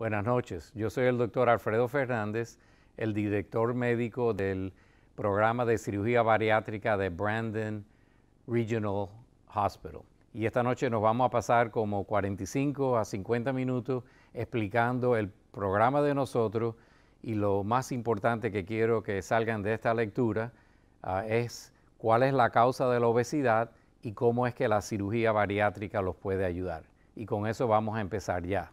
Buenas noches. Yo soy el doctor Alfredo Fernández, el director médico del programa de cirugía bariátrica de Brandon Regional Hospital. Y esta noche nos vamos a pasar como 45 a 50 minutos explicando el programa de nosotros y lo más importante que quiero que salgan de esta lectura ah, es cuál es la causa de la obesidad y cómo es que la cirugía bariátrica los puede ayudar. Y con eso vamos a empezar ya.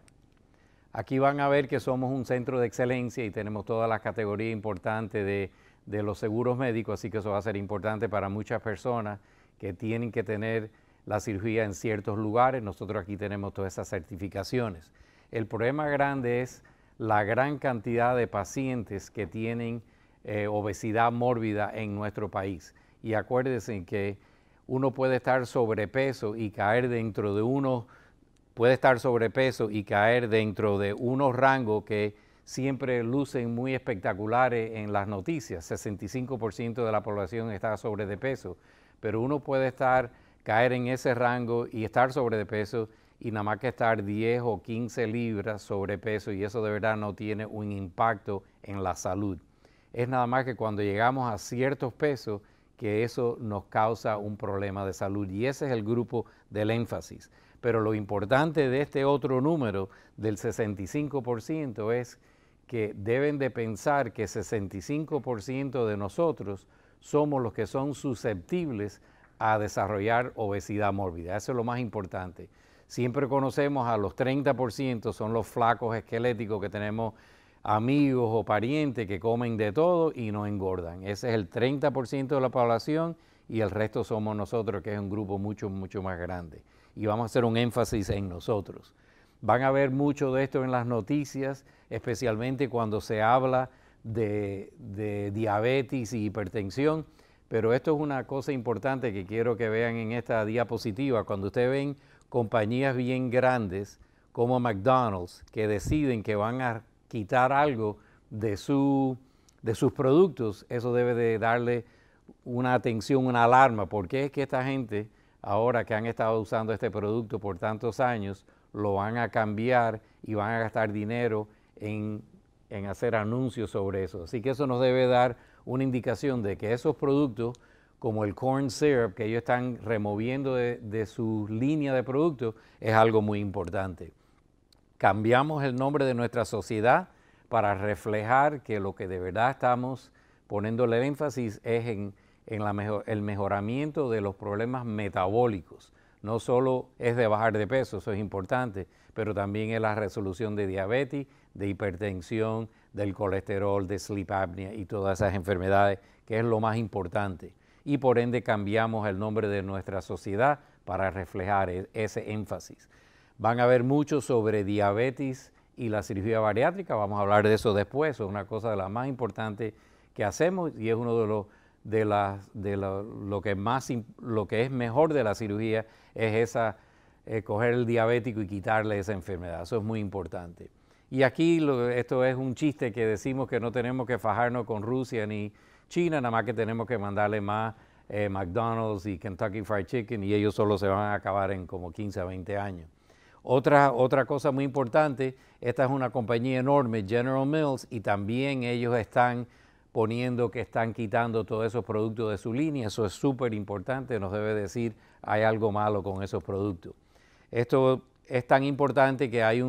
Aquí van a ver que somos un centro de excelencia y tenemos todas las categorías importantes de, los seguros médicos, así que eso va a ser importante para muchas personas que tienen que tener la cirugía en ciertos lugares. Nosotros aquí tenemos todas esas certificaciones. El problema grande es la gran cantidad de pacientes que tienen eh, obesidad mórbida en nuestro país. Y acuérdense que uno puede estar sobrepeso y caer dentro de unos puede estar sobrepeso y caer dentro de unos rangos que siempre lucen muy espectaculares en las noticias. 65% de la población está sobre de peso, pero uno puede estar caer en ese rango y estar sobre de peso y nada más que estar 10 o 15 libras sobrepeso y eso de verdad no tiene un impacto en la salud. Es nada más que cuando llegamos a ciertos pesos que eso nos causa un problema de salud y ese es el grupo del énfasis. Pero lo importante de este otro número del 65% es que deben de pensar que 65% de nosotros somos los que son susceptibles a desarrollar obesidad mórbida. Eso es lo más importante. Siempre conocemos a los 30%, son los flacos esqueléticos que tenemos amigos o parientes que comen de todo y no engordan. Ese es el 30% de la población y el resto somos nosotros, que es un grupo mucho, mucho más grande y vamos a hacer un énfasis en nosotros. Van a ver mucho de esto en las noticias, especialmente cuando se habla de, diabetes y hipertensión, pero esto es una cosa importante que quiero que vean en esta diapositiva. Cuando ustedes ven compañías bien grandes como McDonald's que deciden que van a quitar algo de, su, de sus productos, eso debe de darle una atención, una alarma, porque es que esta gente ahora que han estado usando este producto por tantos años, lo van a cambiar y van a gastar dinero en, hacer anuncios sobre eso. Así que eso nos debe dar una indicación de que esos productos, como el corn syrup que ellos están removiendo de, su línea de productos, es algo muy importante. Cambiamos el nombre de nuestra sociedad para reflejar que lo que de verdad estamos poniendo el énfasis es en en el mejoramiento de los problemas metabólicos. No solo es de bajar de peso, eso es importante, pero también es la resolución de diabetes, de hipertensión, del colesterol, de sleep apnea y todas esas enfermedades, que es lo más importante. Y por ende cambiamos el nombre de nuestra sociedad para reflejar e-, ese énfasis. Van a ver mucho sobre diabetes y la cirugía bariátrica, vamos a hablar de eso después, es una cosa de las más importantes que hacemos y es uno de los de, la, de lo, que más, lo que es mejor de la cirugía es esa, eh, coger el diabético y quitarle esa enfermedad. Eso es muy importante. Y aquí esto es un chiste que decimos que no tenemos que fajarnos con Rusia ni China, nada más que tenemos que mandarle más eh, McDonald's y Kentucky Fried Chicken y ellos solo se van a acabar en como 15 a 20 años. Otra, otra cosa muy importante, esta es una compañía enorme, General Mills, y también ellos están poniendo que están quitando todos esos productos de su línea. Eso es súper importante, nos debe decir hay algo malo con esos productos. Esto es tan importante que hay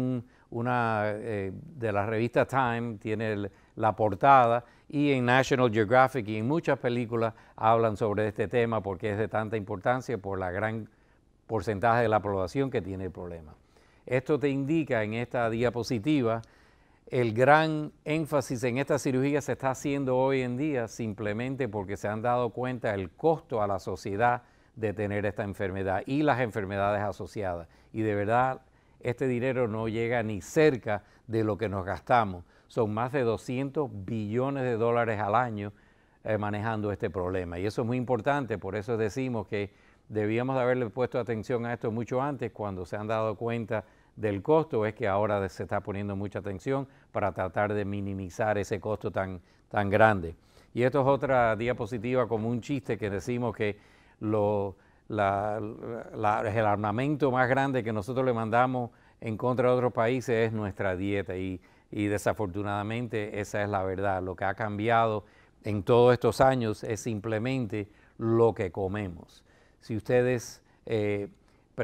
una eh, de las revistas Time, tiene la portada, y en National Geographic y en muchas películas hablan sobre este tema porque es de tanta importancia por la gran porcentaje de la población que tiene el problema. Esto te indica en esta diapositiva el gran énfasis en esta cirugía se está haciendo hoy en día simplemente porque se han dado cuenta del costo a la sociedad de tener esta enfermedad y las enfermedades asociadas. Y de verdad, este dinero no llega ni cerca de lo que nos gastamos. Son más de 200 billones de dólares al año eh, manejando este problema. Y eso es muy importante, por eso decimos que debíamos de haberle puesto atención a esto mucho antes cuando se han dado cuenta del costo es que ahora se está poniendo mucha atención para tratar de minimizar ese costo tan, tan grande. Y esto es otra diapositiva como un chiste que decimos que lo, el armamento más grande que nosotros le mandamos en contra de otros países es nuestra dieta y, desafortunadamente esa es la verdad. Lo que ha cambiado en todos estos años es simplemente lo que comemos. Si ustedes eh,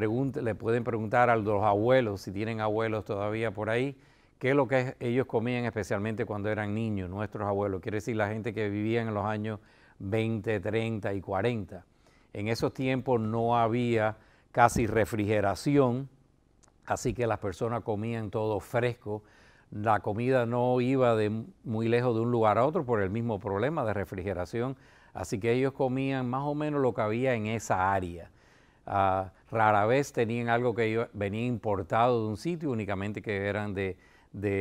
le pueden preguntar a los abuelos, si tienen abuelos todavía por ahí, qué es lo que ellos comían especialmente cuando eran niños, nuestros abuelos, quiere decir la gente que vivía en los años 20, 30 y 40. En esos tiempos no había casi refrigeración, así que las personas comían todo fresco. La comida no iba de muy lejos de un lugar a otro por el mismo problema de refrigeración, así que ellos comían más o menos lo que había en esa área. Ah, rara vez tenían algo que venía importado de un sitio, únicamente que eran de,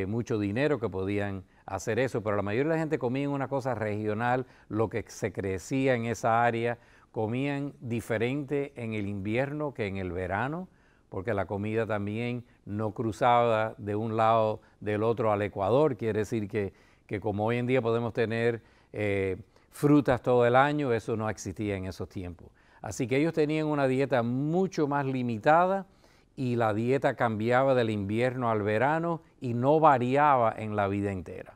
mucho dinero que podían hacer eso, pero la mayoría de la gente comía una cosa regional, lo que se crecía en esa área, comían diferente en el invierno que en el verano, porque la comida también no cruzaba de un lado del otro al Ecuador, quiere decir que, como hoy en día podemos tener eh, frutas todo el año, eso no existía en esos tiempos. Así que ellos tenían una dieta mucho más limitada y la dieta cambiaba del invierno al verano y no variaba en la vida entera.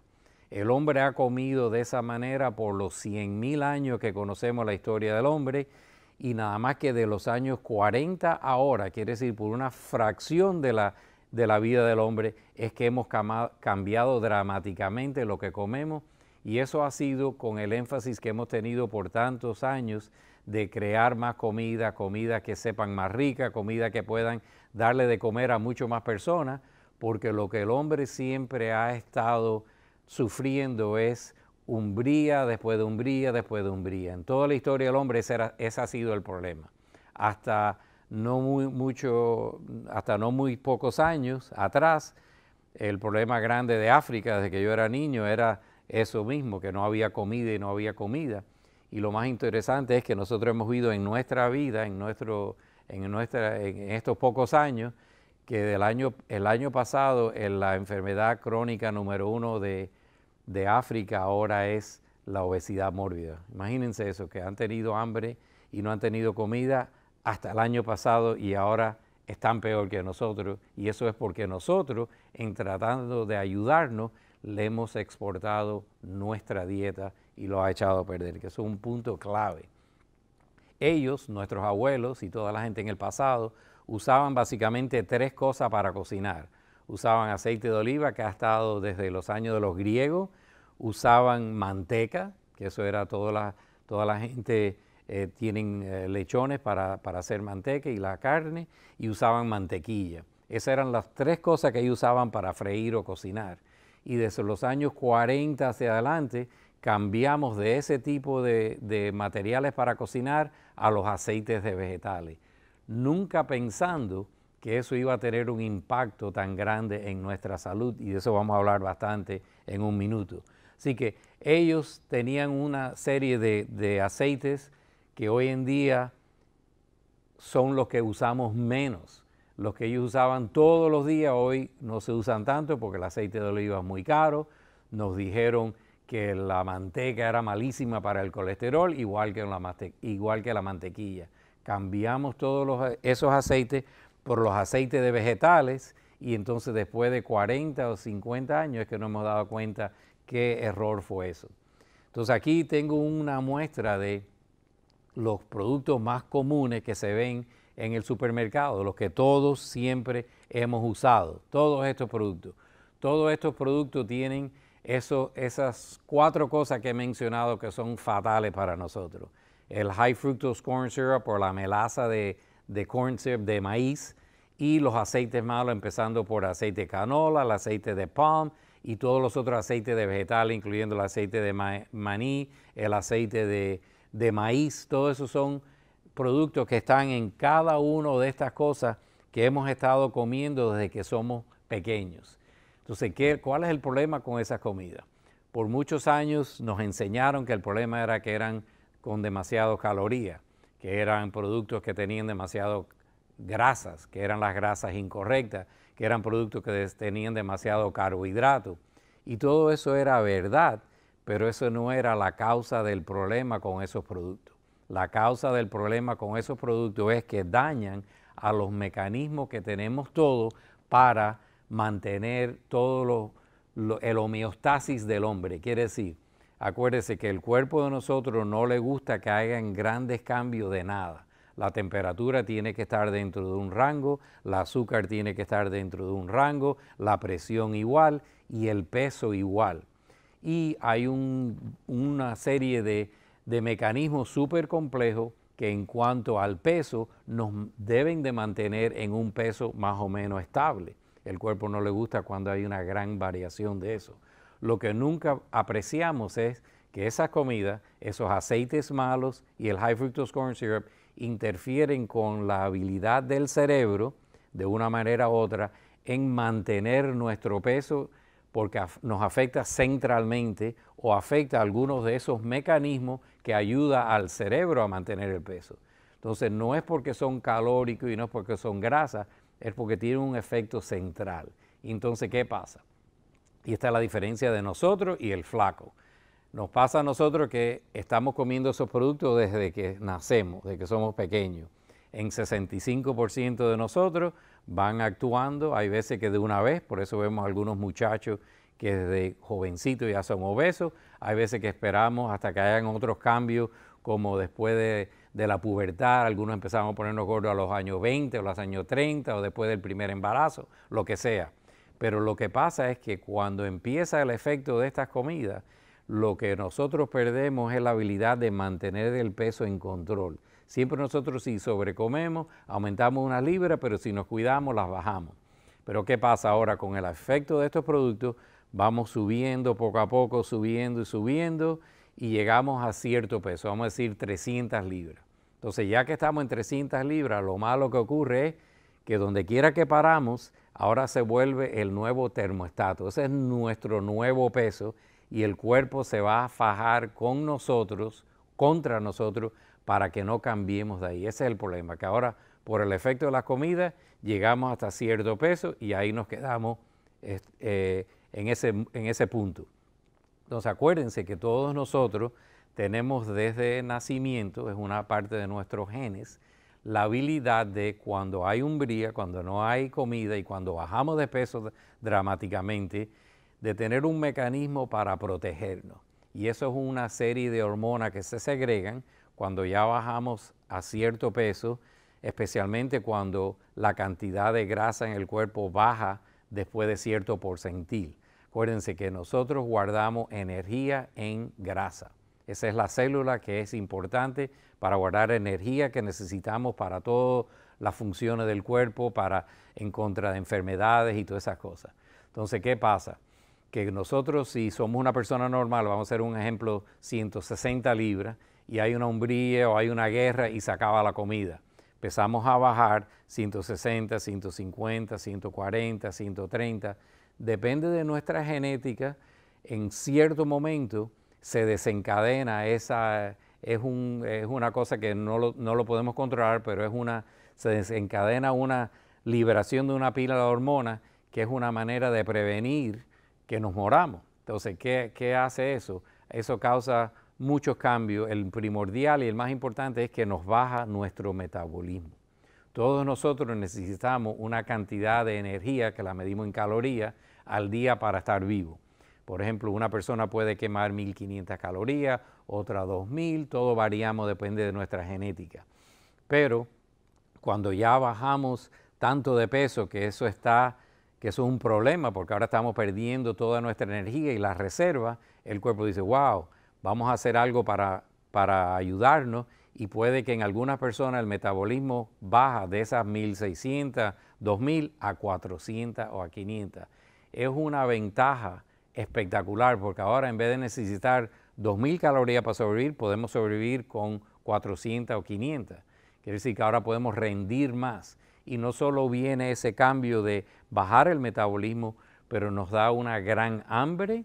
El hombre ha comido de esa manera por los 100.000 años que conocemos la historia del hombre y nada más que de los años 40 ahora, quiere decir por una fracción de la, de la vida del hombre, es que hemos cambiado dramáticamente lo que comemos y eso ha sido con el énfasis que hemos tenido por tantos años de crear más comida, comida que sepan más rica, comida que puedan darle de comer a mucho más personas, porque lo que el hombre siempre ha estado sufriendo es umbría después de umbría después de umbría. En toda la historia del hombre ese, ha sido el problema. Hasta no muy mucho, hasta no muy pocos años atrás, el problema grande de África desde que yo era niño era eso mismo, que no había comida y no había comida. Y lo más interesante es que nosotros hemos vivido en nuestra vida, en, nuestro, en, nuestra, en estos pocos años, que del año, el año pasado en eh, la enfermedad crónica número uno de, de África ahora es la obesidad mórbida. Imagínense eso, que han tenido hambre y no han tenido comida hasta el año pasado y ahora están peor que nosotros. Y eso es porque nosotros, en tratando de ayudarnos, le hemos exportado nuestra dieta y lo ha echado a perder, que es un punto clave. Ellos, nuestros abuelos y toda la gente en el pasado, usaban básicamente tres cosas para cocinar. Usaban aceite de oliva, que ha estado desde los años de los griegos, usaban manteca, que eso era toda la, toda la gente tiene eh, tienen eh, lechones para, para, hacer manteca y la carne, y usaban mantequilla. Esas eran las tres cosas que ellos usaban para freír o cocinar. Y desde los años 40 hacia adelante, cambiamos de ese tipo de, materiales para cocinar a los aceites de vegetales, nunca pensando que eso iba a tener un impacto tan grande en nuestra salud y de eso vamos a hablar bastante en un minuto. Así que ellos tenían una serie de, de aceites que hoy en día son los que usamos menos. Los que ellos usaban todos los días hoy no se usan tanto porque el aceite de oliva es muy caro. Nos dijeron que la manteca era malísima para el colesterol, igual que la, igual que la mantequilla. Cambiamos todos esos aceites por los aceites de vegetales y entonces después de 40 o 50 años es que no hemos dado cuenta qué error fue eso. Entonces aquí tengo una muestra de los productos más comunes que se ven en el supermercado, los que todos siempre hemos usado, todos estos productos. Todos estos productos tienen esas cuatro cosas que he mencionado que son fatales para nosotros. El high fructose corn syrup por la melaza de, corn syrup de maíz y los aceites malos empezando por aceite de canola, el aceite de palm y todos los otros aceites de vegetales, incluyendo el aceite de maní, el aceite de, de maíz. Todos esos son productos que están en cada uno de estas cosas que hemos estado comiendo desde que somos pequeños. Entonces, ¿qué, ¿cuál es el problema con esas comidas? Por muchos años nos enseñaron que el problema era que eran con demasiado calorías, que eran productos que tenían demasiado grasas, que eran las grasas incorrectas, que eran productos que tenían demasiado carbohidrato. Y todo eso era verdad, pero eso no era la causa del problema con esos productos. La causa del problema con esos productos es que dañan a los mecanismos que tenemos todos para mantener todo lo, el homeostasis del hombre. Quiere decir, acuérdese que el cuerpo de nosotros no le gusta que hagan grandes cambios de nada. La temperatura tiene que estar dentro de un rango, el azúcar tiene que estar dentro de un rango, la presión igual y el peso igual. Y hay una serie de, de mecanismos súper complejos que en cuanto al peso nos deben de mantener en un peso más o menos estable. El cuerpo no le gusta cuando hay una gran variación de eso. Lo que nunca apreciamos es que esas comidas, esos aceites malos y el high fructose corn syrup interfieren con la habilidad del cerebro de una manera u otra en mantener nuestro peso porque nos afecta centralmente o afecta algunos de esos mecanismos que ayuda al cerebro a mantener el peso. Entonces no es porque son calóricos y no es porque son grasas, es porque tiene un efecto central. Entonces, ¿qué pasa? Y esta es la diferencia de nosotros y el flaco. Nos pasa a nosotros que estamos comiendo esos productos desde que nacemos, desde que somos pequeños. En 65% de nosotros van actuando, hay veces que de una vez, por eso vemos algunos muchachos que desde jovencitos ya son obesos, hay veces que esperamos hasta que hayan otros cambios como después de de la pubertad, algunos empezamos a ponernos gordos a los años 20 o los años 30 o después del primer embarazo, lo que sea. Pero lo que pasa es que cuando empieza el efecto de estas comidas, lo que nosotros perdemos es la habilidad de mantener el peso en control. Siempre nosotros si sobrecomemos, aumentamos unas libras, pero si nos cuidamos, las bajamos. Pero ¿qué pasa ahora con el efecto de estos productos? Vamos subiendo poco a poco, subiendo y subiendo, y llegamos a cierto peso, vamos a decir 300 libras. Entonces, ya que estamos en 300 libras, lo malo que ocurre es que donde quiera que paramos, ahora se vuelve el nuevo termostato. Ese es nuestro nuevo peso y el cuerpo se va a fajar con nosotros, contra nosotros, para que no cambiemos de ahí. Ese es el problema, que ahora por el efecto de la comida llegamos hasta cierto peso y ahí nos quedamos eh, en, ese, en ese punto. Entonces acuérdense que todos nosotros tenemos desde nacimiento, es una parte de nuestros genes, la habilidad de cuando hay umbría, cuando no hay comida y cuando bajamos de peso dramáticamente, de tener un mecanismo para protegernos. Y eso es una serie de hormonas que se segregan cuando ya bajamos a cierto peso, especialmente cuando la cantidad de grasa en el cuerpo baja después de cierto porcentil. Acuérdense que nosotros guardamos energía en grasa. Esa es la célula que es importante para guardar energía que necesitamos para todas las funciones del cuerpo, para en contra de enfermedades y todas esas cosas. Entonces, ¿qué pasa? Que nosotros, si somos una persona normal, vamos a hacer un ejemplo, 160 libras, y hay una hombría o hay una guerra y se acaba la comida. Empezamos a bajar 160, 150, 140, 130. Depende de nuestra genética. En cierto momento, se desencadena, esa, es, un, es una cosa que no lo, podemos controlar, pero es una, se desencadena una liberación de una pila de hormona, que es una manera de prevenir que nos moramos. Entonces, ¿qué, qué hace eso? Eso causa muchos cambios. El primordial y el más importante es que nos baja nuestro metabolismo. Todos nosotros necesitamos una cantidad de energía, que la medimos en calorías, al día para estar vivos. Por ejemplo, una persona puede quemar 1500 calorías, otra 2000, todo variamos, depende de nuestra genética. Pero cuando ya bajamos tanto de peso que eso está que eso es un problema porque ahora estamos perdiendo toda nuestra energía y las reservas, el cuerpo dice, wow, vamos a hacer algo para, para ayudarnos y puede que en algunas personas el metabolismo baja de esas 1600, 2000 a 400 o a 500. Es una ventaja espectacular, porque ahora en vez de necesitar 2.000 calorías para sobrevivir, podemos sobrevivir con 400 o 500. Quiere decir que ahora podemos rendir más. Y no solo viene ese cambio de bajar el metabolismo, pero nos da una gran hambre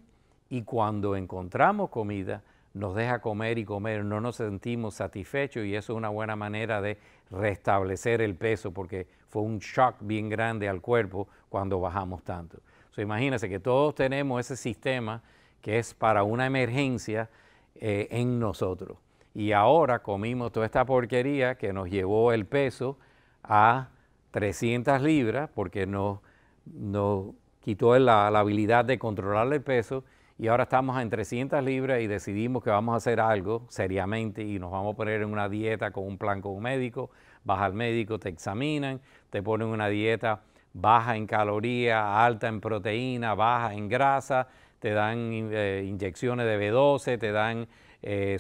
y cuando encontramos comida, nos deja comer y comer, no nos sentimos satisfechos y eso es una buena manera de restablecer el peso porque fue un shock bien grande al cuerpo cuando bajamos tanto imagínense que todos tenemos ese sistema que es para una emergencia eh, en nosotros. Y ahora comimos toda esta porquería que nos llevó el peso a 300 libras porque nos, quitó la, la habilidad de controlar el peso y ahora estamos en 300 libras y decidimos que vamos a hacer algo seriamente y nos vamos a poner en una dieta con un plan con un médico, vas al médico, te examinan, te ponen una dieta baja en caloría, alta en proteína, baja en grasa, te dan eh, inyecciones de B12, te dan eh,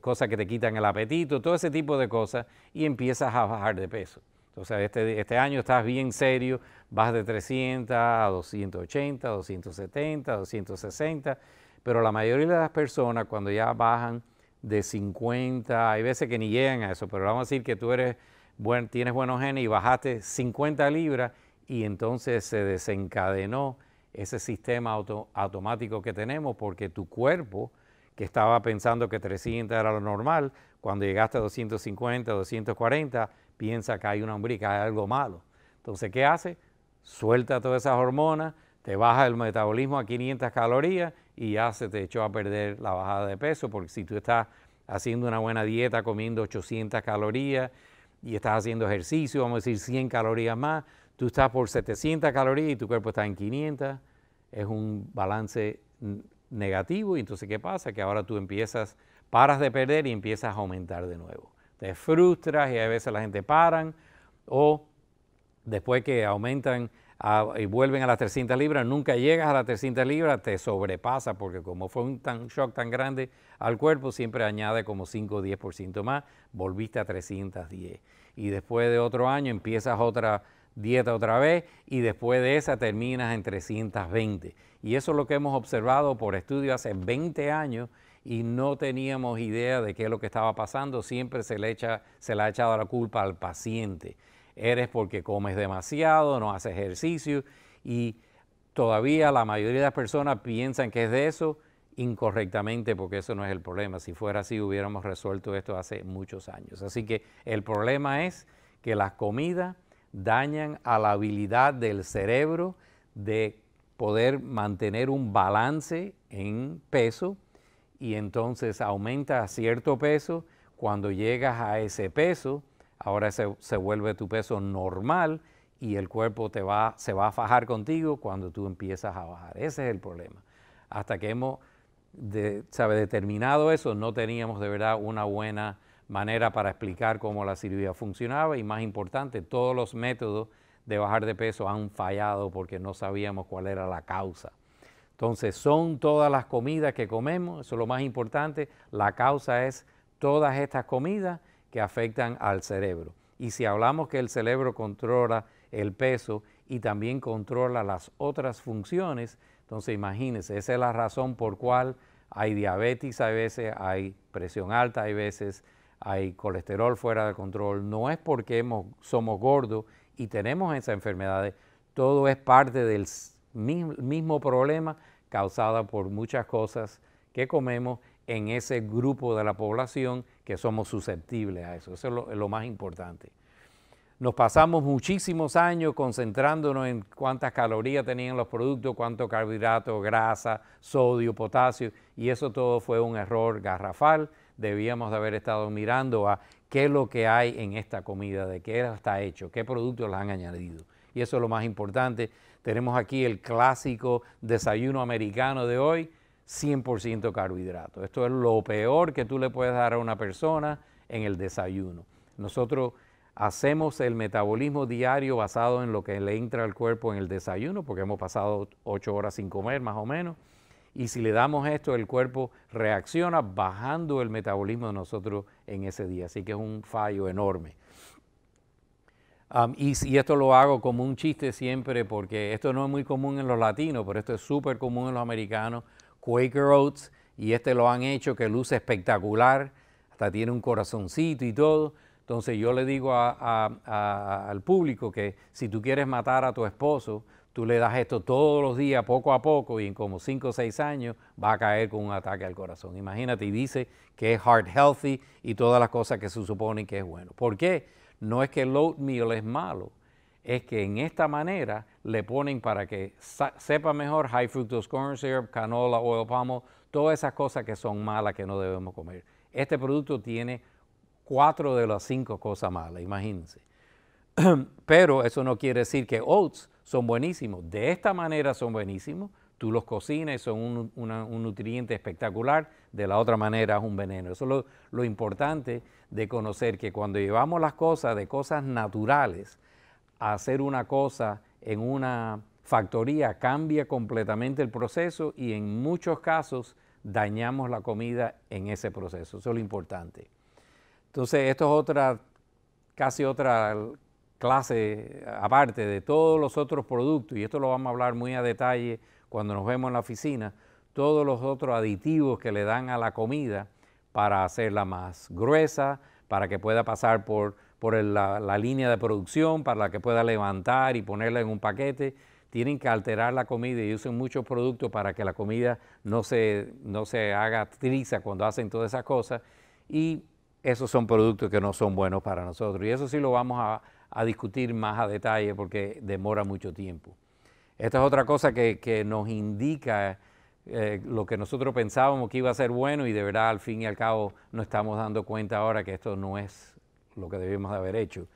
cosas que te quitan el apetito, todo ese tipo de cosas y empiezas a bajar de peso. Entonces este, este año estás bien serio, vas de 300 a 280, 270, 260, pero la mayoría de las personas cuando ya bajan de 50, hay veces que ni llegan a eso, pero vamos a decir que tú eres buen, tienes buenos genes y bajaste 50 libras y entonces se desencadenó ese sistema automático que tenemos porque tu cuerpo, que estaba pensando que 300 era lo normal, cuando llegaste a 250, 240, piensa que hay una hombrica, hay algo malo. Entonces, ¿qué hace? Suelta todas esas hormonas, te baja el metabolismo a 500 calorías y ya se te echó a perder la bajada de peso, porque si tú estás haciendo una buena dieta, comiendo 800 calorías y estás haciendo ejercicio, vamos a decir 100 calorías más, tú estás por 700 calorías y tu cuerpo está en 500, es un balance negativo y entonces ¿qué pasa? Que ahora tú empiezas, paras de perder y empiezas a aumentar de nuevo. Te frustras y a veces la gente paran o después que aumentan y vuelven a las 300 libras, nunca llegas a las 300 libras, te sobrepasa porque como fue un shock tan grande al cuerpo, siempre añade como 5 o 10% más, volviste a 310. Y después de otro año empiezas otra dieta otra vez y después de esa terminas en 320. Y eso es lo que hemos observado por estudio hace 20 años y no teníamos idea de qué es lo que estaba pasando. Siempre se le, echa, se le ha echado la culpa al paciente. Eres porque comes demasiado, no haces ejercicio y todavía la mayoría de las personas piensan que es de eso incorrectamente porque eso no es el problema. Si fuera así hubiéramos resuelto esto hace muchos años. Así que el problema es que las comidas dañan a la habilidad del cerebro de poder mantener un balance en peso y entonces aumenta a cierto peso, cuando llegas a ese peso, ahora se, vuelve tu peso normal y el cuerpo te se va a fajar contigo cuando tú empiezas a bajar. Ese es el problema. Hasta que hemos sabe, determinado eso, no teníamos de verdad una buena manera para explicar cómo la cirugía funcionaba y más importante, todos los métodos de bajar de peso han fallado porque no sabíamos cuál era la causa. Entonces, son todas las comidas que comemos, eso es lo más importante, la causa es todas estas comidas que afectan al cerebro. Y si hablamos que el cerebro controla el peso y también controla las otras funciones, entonces imagínense, esa es la razón por cual hay diabetes, hay veces hay presión alta, hay veces hay colesterol fuera de control, no es porque somos gordos y tenemos esas enfermedades, todo es parte del mismo problema causada por muchas cosas que comemos en ese grupo de la población que somos susceptibles a eso. Eso es lo, es lo más importante. Nos pasamos muchísimos años concentrándonos en cuántas calorías tenían los productos, cuánto carbohidrato, grasa, sodio, potasio, y eso todo fue un error garrafal debíamos de haber estado mirando a qué es lo que hay en esta comida, de qué está hecho, qué productos las han añadido. Y eso es lo más importante. Tenemos aquí el clásico desayuno americano de hoy, 100% carbohidrato. Esto es lo peor que tú le puedes dar a una persona en el desayuno. Nosotros hacemos el metabolismo diario basado en lo que le entra al cuerpo en el desayuno, porque hemos pasado ocho horas sin comer más o menos y si le damos esto, el cuerpo reacciona bajando el metabolismo de nosotros en ese día. Así que es un fallo enorme. Um, y, esto lo hago como un chiste siempre, porque esto no es muy común en los latinos, pero esto es súper común en los americanos. Quaker Oats, y este lo han hecho que luce espectacular, hasta tiene un corazoncito y todo. Entonces yo le digo al público que si tú quieres matar a tu esposo, tú le das esto todos los días, poco a poco, y en como 5 o 6 años va a caer con un ataque al corazón. Imagínate, y dice que es heart healthy y todas las cosas que se suponen que es bueno. ¿Por qué? No es que el oatmeal es malo, es que en esta manera le ponen para que sepa mejor high fructose corn syrup, canola, oil palmo, todas esas cosas que son malas que no debemos comer. Este producto tiene cuatro de las cinco cosas malas, imagínense. Pero eso no quiere decir que oats son buenísimos. De esta manera son buenísimos. Tú los cocinas, son un, nutriente espectacular, de la otra manera es un veneno. Eso es lo, lo importante de conocer que cuando llevamos las cosas de cosas naturales a hacer una cosa en una factoría, cambia completamente el proceso y en muchos casos dañamos la comida en ese proceso. Eso es lo importante. Entonces, esto es otra, casi otra clase aparte de todos los otros productos, y esto lo vamos a hablar muy a detalle cuando nos vemos en la oficina, todos los otros aditivos que le dan a la comida para hacerla más gruesa, para que pueda pasar por, por la, línea de producción, para que pueda levantar y ponerla en un paquete. Tienen que alterar la comida y usan muchos productos para que la comida no se, no se haga triza cuando hacen todas esas cosas. Y esos son productos que no son buenos para nosotros. Y eso sí lo vamos a, a discutir más a detalle porque demora mucho tiempo. Esta es otra cosa que, nos indica eh, lo que nosotros pensábamos que iba a ser bueno y de verdad al fin y al cabo nos estamos dando cuenta ahora que esto no es lo que debemos de haber hecho.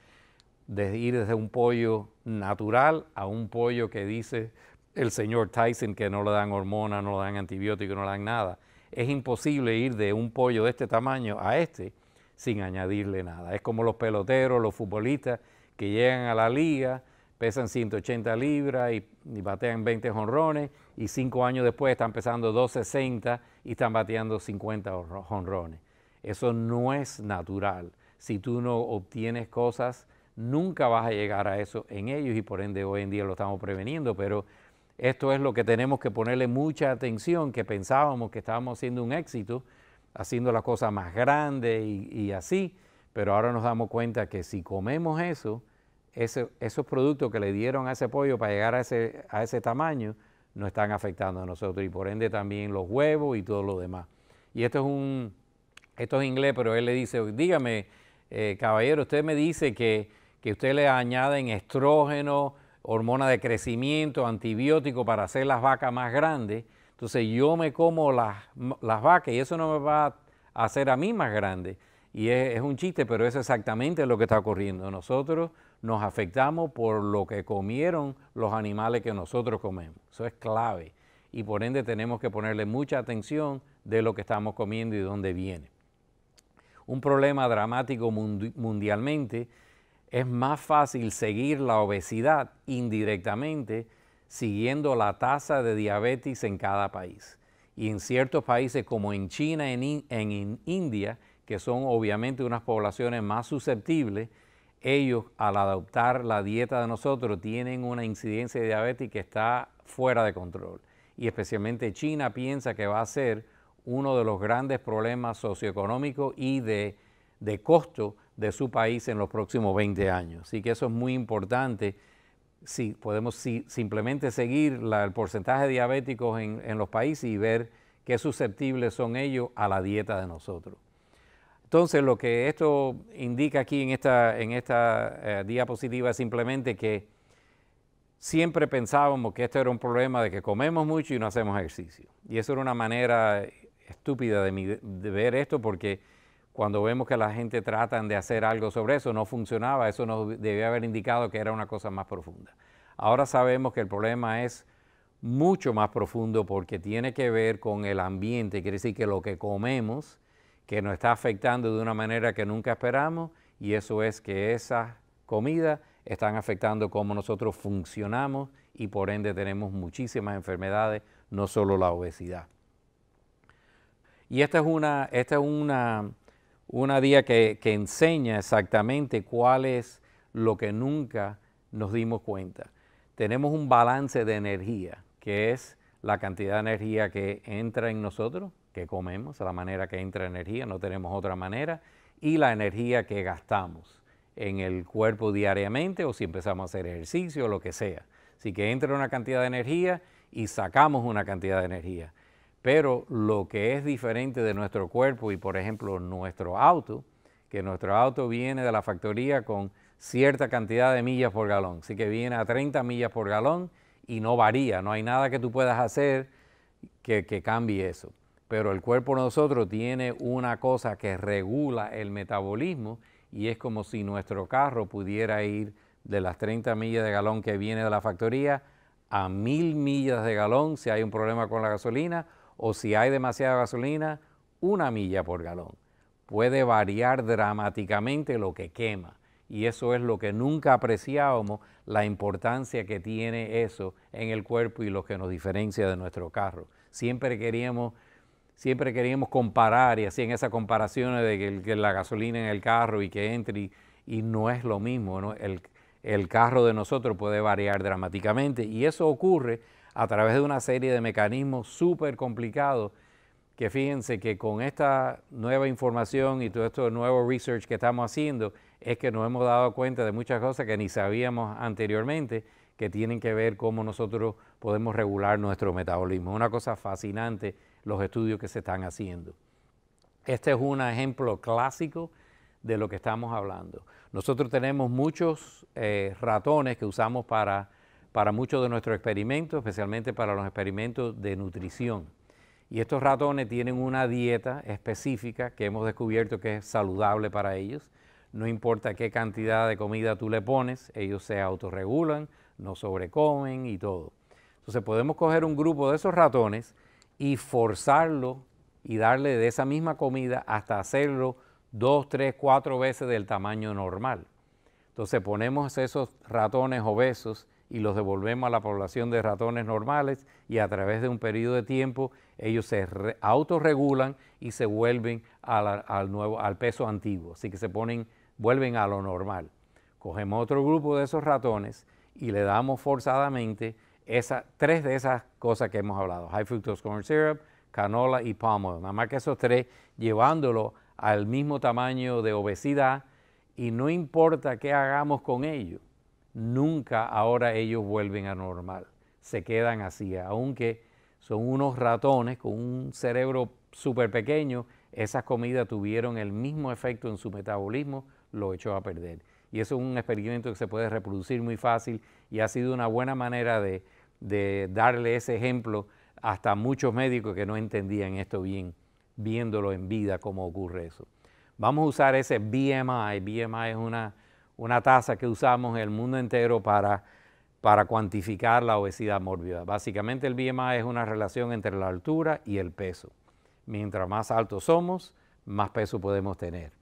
ir desde un pollo natural a un pollo que dice el señor Tyson que no le dan hormonas, no le dan antibióticos, no le dan nada. Es imposible ir de un pollo de este tamaño a este sin añadirle nada. Es como los peloteros, los futbolistas que llegan a la liga, pesan 180 libras y, batean 20 jonrones y cinco años después están pesando 260 y están bateando 50 jonrones. Eso no es natural. Si tú no obtienes cosas, nunca vas a llegar a eso en ellos y por ende hoy en día lo estamos preveniendo, pero esto es lo que tenemos que ponerle mucha atención, que pensábamos que estábamos haciendo un éxito, haciendo las cosas más grandes y así, pero ahora nos damos cuenta que si comemos eso, esos productos que le dieron a ese pollo para llegar a ese, tamaño, no están afectando a nosotros y por ende también los huevos y todo lo demás. Y esto es un, esto es inglés, pero él le dice, dígame, eh, caballero, usted me dice que, usted le añaden estrógeno, hormona de crecimiento, antibiótico para hacer las vacas más grandes. Entonces yo me como las, las vacas y eso no me va a hacer a mí más grande y es, un chiste, pero es exactamente lo que está ocurriendo. Nosotros nos afectamos por lo que comieron los animales que nosotros comemos. Eso es clave. Y por ende tenemos que ponerle mucha atención de lo que estamos comiendo y de dónde viene. Un problema dramático mundialmente es más fácil seguir la obesidad indirectamente siguiendo la tasa de diabetes en cada país. Y en ciertos países como en China en India, que son obviamente unas poblaciones más susceptibles, ellos al adoptar la dieta de nosotros tienen una incidencia de diabetes que está fuera de control. Y especialmente China piensa que va a ser uno de los grandes problemas socioeconómicos y de, costo de su país en los próximos 20 años. Así que eso es muy importante. Si podemos simplemente seguir el porcentaje de diabéticos en los países y ver qué susceptibles son ellos a la dieta de nosotros. Entonces, lo que esto indica aquí en esta, en esta eh, diapositiva es simplemente que siempre pensábamos que esto era un problema de que comemos mucho y no hacemos ejercicio. Y eso era una manera estúpida de, ver esto porque cuando vemos que la gente tratan de hacer algo sobre eso, no funcionaba, eso nos debía haber indicado que era una cosa más profunda. Ahora sabemos que el problema es mucho más profundo porque tiene que ver con el ambiente, quiere decir que lo que comemos que nos está afectando de una manera que nunca esperamos y eso es que esas comidas están afectando cómo nosotros funcionamos y por ende tenemos muchísimas enfermedades, no solo la obesidad. Y esta es una, esta una, una día que, que enseña exactamente cuál es lo que nunca nos dimos cuenta. Tenemos un balance de energía, que es la cantidad de energía que entra en nosotros, que comemos, la manera que entra energía, no tenemos otra manera, y la energía que gastamos en el cuerpo diariamente o si empezamos a hacer ejercicio o lo que sea. Así que entra una cantidad de energía y sacamos una cantidad de energía. Pero lo que es diferente de nuestro cuerpo y por ejemplo nuestro auto, que nuestro auto viene de la factoría con cierta cantidad de millas por galón, así que viene a 30 millas por galón y no varía, no hay nada que tú puedas hacer que, cambie eso. Pero el cuerpo nosotros tiene una cosa que regula el metabolismo y es como si nuestro carro pudiera ir de las 30 millas de galón que viene de la factoría a mil millas de galón si hay un problema con la gasolina o si hay demasiada gasolina, una milla por galón. Puede variar dramáticamente lo que quema y eso es lo que nunca apreciábamos, la importancia que tiene eso en el cuerpo y lo que nos diferencia de nuestro carro. Siempre queríamos, siempre queríamos comparar y así en esas comparaciones de que, la gasolina en el carro y que entre y, no es lo mismo, ¿no? El, carro de nosotros puede variar dramáticamente y eso ocurre a través de una serie de mecanismos súper complicados que fíjense que con esta nueva información y todo esto nuevo research que estamos haciendo, es que nos hemos dado cuenta de muchas cosas que ni sabíamos anteriormente que tienen que ver cómo nosotros podemos regular nuestro metabolismo. Una cosa fascinante los estudios que se están haciendo. Este es un ejemplo clásico de lo que estamos hablando. Nosotros tenemos muchos eh, ratones que usamos para muchos de nuestros experimentos, especialmente para los experimentos de nutrición. Y estos ratones tienen una dieta específica que hemos descubierto que es saludable para ellos. No importa qué cantidad de comida tú le pones, ellos se autorregulan, no sobrecomen y todo. Entonces podemos coger un grupo de esos ratones y forzarlo y darle de esa misma comida hasta hacerlo dos, tres, cuatro veces del tamaño normal. Entonces ponemos esos ratones obesos y los devolvemos a la población de ratones normales y a través de un periodo de tiempo ellos se autorregulan y se vuelven al, nuevo, al peso antiguo. Así que se ponen vuelven a lo normal. Cogemos otro grupo de esos ratones y le damos forzadamente tres de esas cosas que hemos hablado, high fructose corn syrup, canola y palm nada más que esos tres, llevándolo al mismo tamaño de obesidad y no importa qué hagamos con ellos, nunca ahora ellos vuelven a normal, se quedan así, aunque son unos ratones con un cerebro súper pequeño, esas comidas tuvieron el mismo efecto en su metabolismo lo echó a perder. Y eso es un experimento que se puede reproducir muy fácil y ha sido una buena manera de, darle ese ejemplo hasta muchos médicos que no entendían esto bien, viéndolo en vida cómo ocurre eso. Vamos a usar ese BMI. BMI es una, tasa que usamos en el mundo entero para, para cuantificar la obesidad mórbida. Básicamente el BMI es una relación entre la altura y el peso. Mientras más altos somos, más peso podemos tener.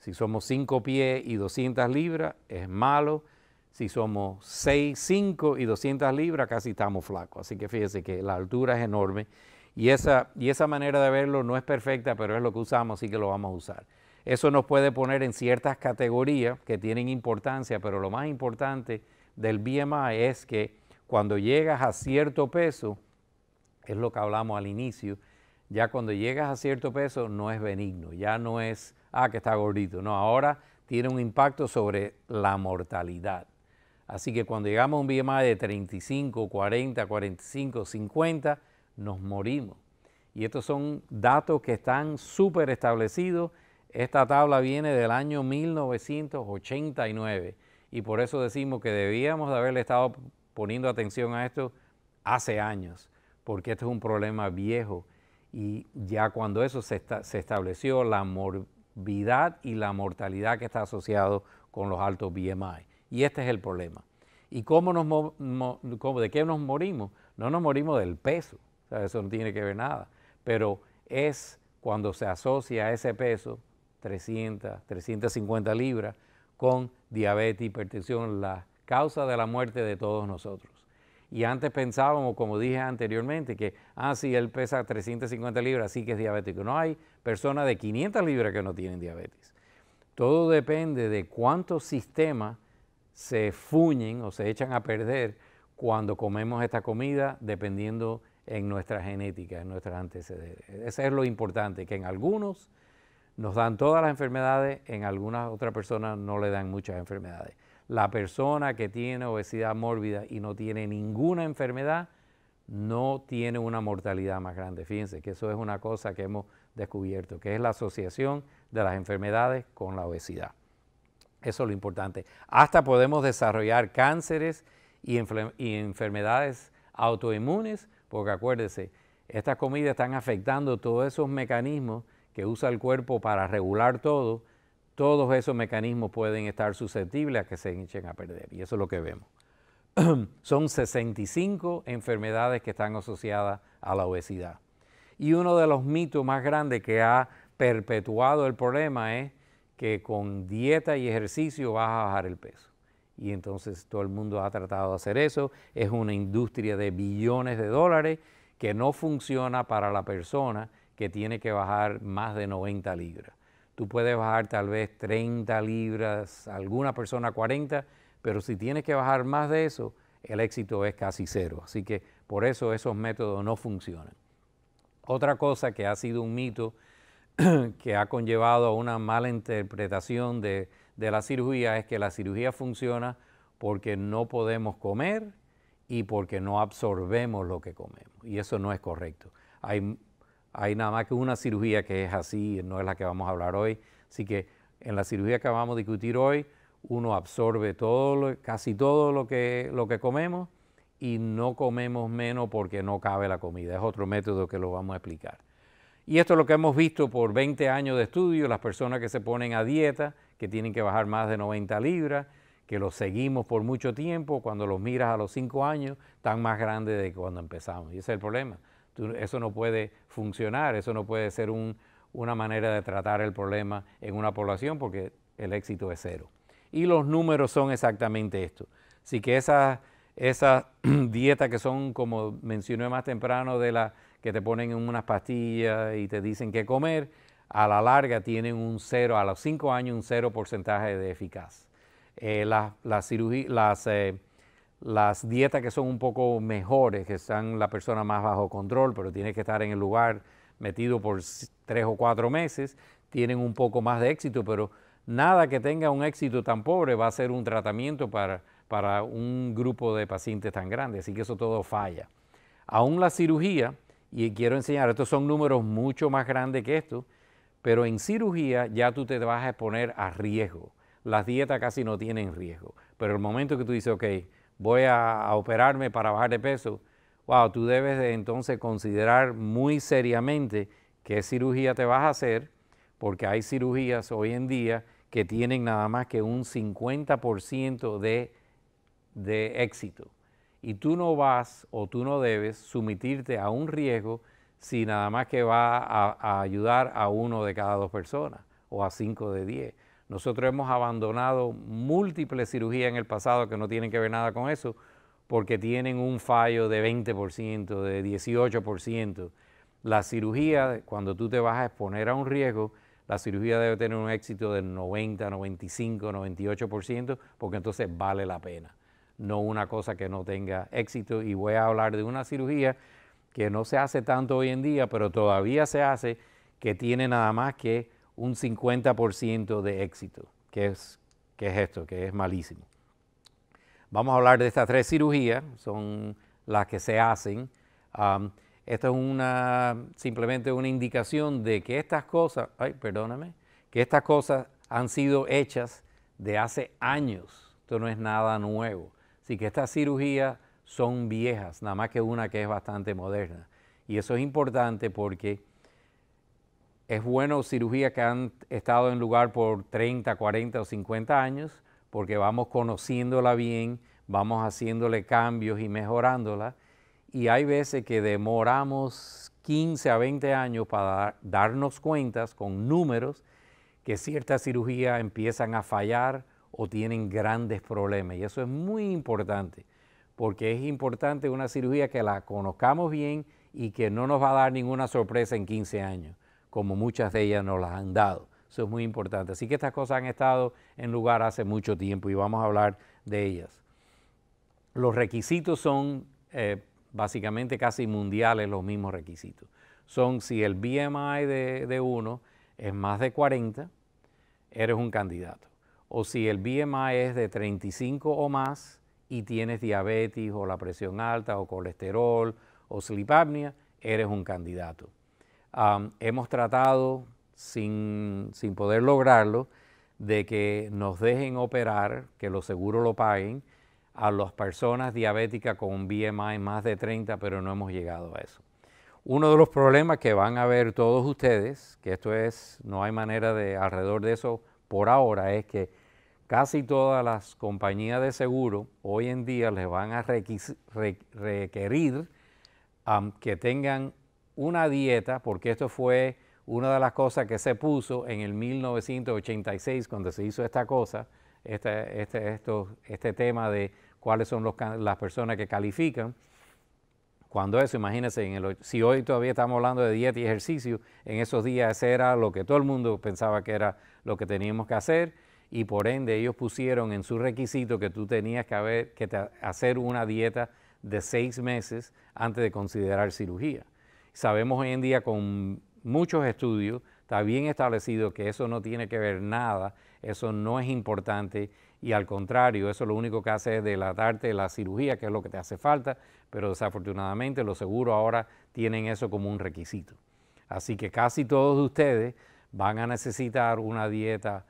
Si somos 5 pies y 200 libras, es malo. Si somos 6, 5 y 200 libras, casi estamos flacos. Así que fíjese que la altura es enorme. Y esa, y esa manera de verlo no es perfecta, pero es lo que usamos, así que lo vamos a usar. Eso nos puede poner en ciertas categorías que tienen importancia, pero lo más importante del BMI es que cuando llegas a cierto peso, es lo que hablamos al inicio, ya cuando llegas a cierto peso no es benigno, ya no es ah, que está gordito. No, ahora tiene un impacto sobre la mortalidad. Así que cuando llegamos a un BMI de 35, 40, 45, 50, nos morimos. Y estos son datos que están súper establecidos. Esta tabla viene del año 1989 y por eso decimos que debíamos de haberle estado poniendo atención a esto hace años, porque esto es un problema viejo y ya cuando eso se, se estableció la mor y la mortalidad que está asociado con los altos BMI. Y este es el problema. ¿Y cómo nos de qué nos morimos? No nos morimos del peso, eso no tiene que ver nada, pero es cuando se asocia ese peso, 300, 350 libras, con diabetes, hipertensión, la causa de la muerte de todos nosotros. Y antes pensábamos, como dije anteriormente, que, ah, sí, él pesa 350 libras, sí que es diabético. No hay personas de 500 libras que no tienen diabetes. Todo depende de cuántos sistemas se fuñen o se echan a perder cuando comemos esta comida, dependiendo en nuestra genética, en nuestros antecedentes. Eso es lo importante, que en algunos nos dan todas las enfermedades, en algunas otras personas no le dan muchas enfermedades. La persona que tiene obesidad mórbida y no tiene ninguna enfermedad, no tiene una mortalidad más grande. Fíjense que eso es una cosa que hemos descubierto, que es la asociación de las enfermedades con la obesidad. Eso es lo importante. Hasta podemos desarrollar cánceres y, enfermedades autoinmunes, porque acuérdense, estas comidas están afectando todos esos mecanismos que usa el cuerpo para regular todo. Todos esos mecanismos pueden estar susceptibles a que se echen a perder, y eso es lo que vemos. Son 65 enfermedades que están asociadas a la obesidad. Y uno de los mitos más grandes que ha perpetuado el problema es que con dieta y ejercicio vas a bajar el peso. Y entonces todo el mundo ha tratado de hacer eso. Es una industria de billones de dólares que no funciona para la persona que tiene que bajar más de 90 libras. Tú puedes bajar tal vez 30 libras, alguna persona 40, pero si tienes que bajar más de eso, el éxito es casi cero. Así que por eso esos métodos no funcionan. Otra cosa que ha sido un mito que ha conllevado a una mala interpretación de, la cirugía es que la cirugía funciona porque no podemos comer y porque no absorbemos lo que comemos. Y eso no es correcto. Hay, nada más que una cirugía que es así, no es la que vamos a hablar hoy. Así que en la cirugía que vamos a discutir hoy, uno absorbe todo, casi todo lo que comemos y no comemos menos porque no cabe la comida. Es otro método que lo vamos a explicar. Y esto es lo que hemos visto por 20 años de estudio, las personas que se ponen a dieta, que tienen que bajar más de 90 libras, que los seguimos por mucho tiempo, cuando los miras a los 5 años, están más grandes de cuando empezamos. Y ese es el problema. eso no puede funcionar, eso no puede ser una manera de tratar el problema en una población porque el éxito es cero. Y los números son exactamente esto. Así que esas esas dietas que son, como mencioné más temprano, de la que te ponen en unas pastillas y te dicen qué comer, a la larga tienen un cero, a los cinco años un cero porcentaje de eficaz. Eh, las, eh, las dietas que son un poco mejores, que están la persona más bajo control, pero tiene que estar en el lugar metido por tres o cuatro meses, tienen un poco más de éxito, pero nada que tenga un éxito tan pobre va a ser un tratamiento para para un grupo de pacientes tan grande, así que eso todo falla. Aún la cirugía, y quiero enseñar, estos son números mucho más grandes que esto, pero en cirugía ya tú te vas a exponer a riesgo. Las dietas casi no tienen riesgo, pero el momento que tú dices, ok, voy a, operarme para bajar de peso, wow, tú debes entonces considerar muy seriamente qué cirugía te vas a hacer, porque hay cirugías hoy en día que tienen nada más que un 50% de de éxito. Y tú no vas o tú no debes sumitirte a un riesgo si nada más que va a, a ayudar a uno de cada dos personas o a cinco de diez. Nosotros hemos abandonado múltiples cirugías en el pasado que no tienen que ver nada con eso, porque tienen un fallo de 20%, de 18%. La cirugía, cuando tú te vas a exponer a un riesgo, la cirugía debe tener un éxito del 90, 95, 98%, porque entonces vale la pena no una cosa que no tenga éxito. Y voy a hablar de una cirugía que no se hace tanto hoy en día, pero todavía se hace, que tiene nada más que un 50% de éxito, que es, que es esto, que es malísimo. Vamos a hablar de estas tres cirugías, son las que se hacen. Esto esta es una, simplemente una indicación de que estas cosas, ay, perdóname, que estas cosas han sido hechas de hace años. Esto no es nada nuevo. Así que estas cirugías son viejas, nada más que una que es bastante moderna. Y eso es importante porque es bueno cirugías que han estado en lugar por 30, 40 o 50 años, porque vamos conociéndola bien, vamos haciéndole cambios y mejorándola. Y hay veces que demoramos 15 a 20 años para darnos cuentas con números que ciertas cirugías empiezan a fallar o tienen grandes problemas. Y eso es muy importante, porque es importante una cirugía que la conozcamos bien y que no nos va a dar ninguna sorpresa en 15 años, como muchas de ellas nos las han dado. Eso es muy importante. Así que estas cosas han estado en lugar hace mucho tiempo y vamos a hablar de ellas. Los requisitos son eh, básicamente casi mundiales los mismos requisitos. Son si el BMI de, de uno es más de 40, eres un candidato o si el BMI es de 35 o más y tienes diabetes o la presión alta o colesterol o sleep apnea, eres un candidato. hemos tratado, sin, sin poder lograrlo, de que nos dejen operar, que los seguros lo paguen, a las personas diabéticas con un BMI más de 30, pero no hemos llegado a eso. Uno de los problemas que van a ver todos ustedes, que esto es, no hay manera de alrededor de eso por ahora, es que Casi todas las compañías de seguro hoy en día les van a requerir que tengan una dieta, porque esto fue una de las cosas que se puso en el 1986 cuando se hizo esta cosa, este, este, este tema de cuáles son las personas que califican. Cuando eso, imagínense, si hoy todavía estamos hablando de dieta y ejercicio, en esos días era lo que todo el mundo pensaba que era lo que teníamos que hacer y por ende ellos pusieron en su requisito que tú tenías que, hacer una dieta de seis meses antes de considerar cirugía. Sabemos hoy en día con muchos estudios, está bien establecido que eso no tiene que ver nada, eso no es importante y al contrario, eso lo único que hace es delatarte la cirugía, que es lo que te hace falta, pero desafortunadamente los seguros ahora tienen eso como un requisito. Así que casi todos ustedes van a necesitar una dieta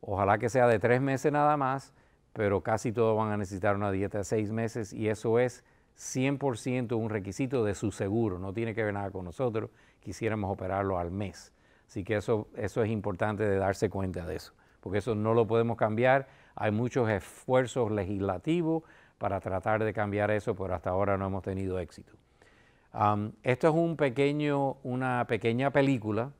Ojalá que sea de tres meses nada más, pero casi todos van a necesitar una dieta de seis meses y eso es 100% un requisito de su seguro, no tiene que ver nada con nosotros, quisiéramos operarlo al mes. Así que eso, eso es importante de darse cuenta de eso, porque eso no lo podemos cambiar. Hay muchos esfuerzos legislativos para tratar de cambiar eso, pero hasta ahora no hemos tenido éxito. esto es un pequeño, una pequeña película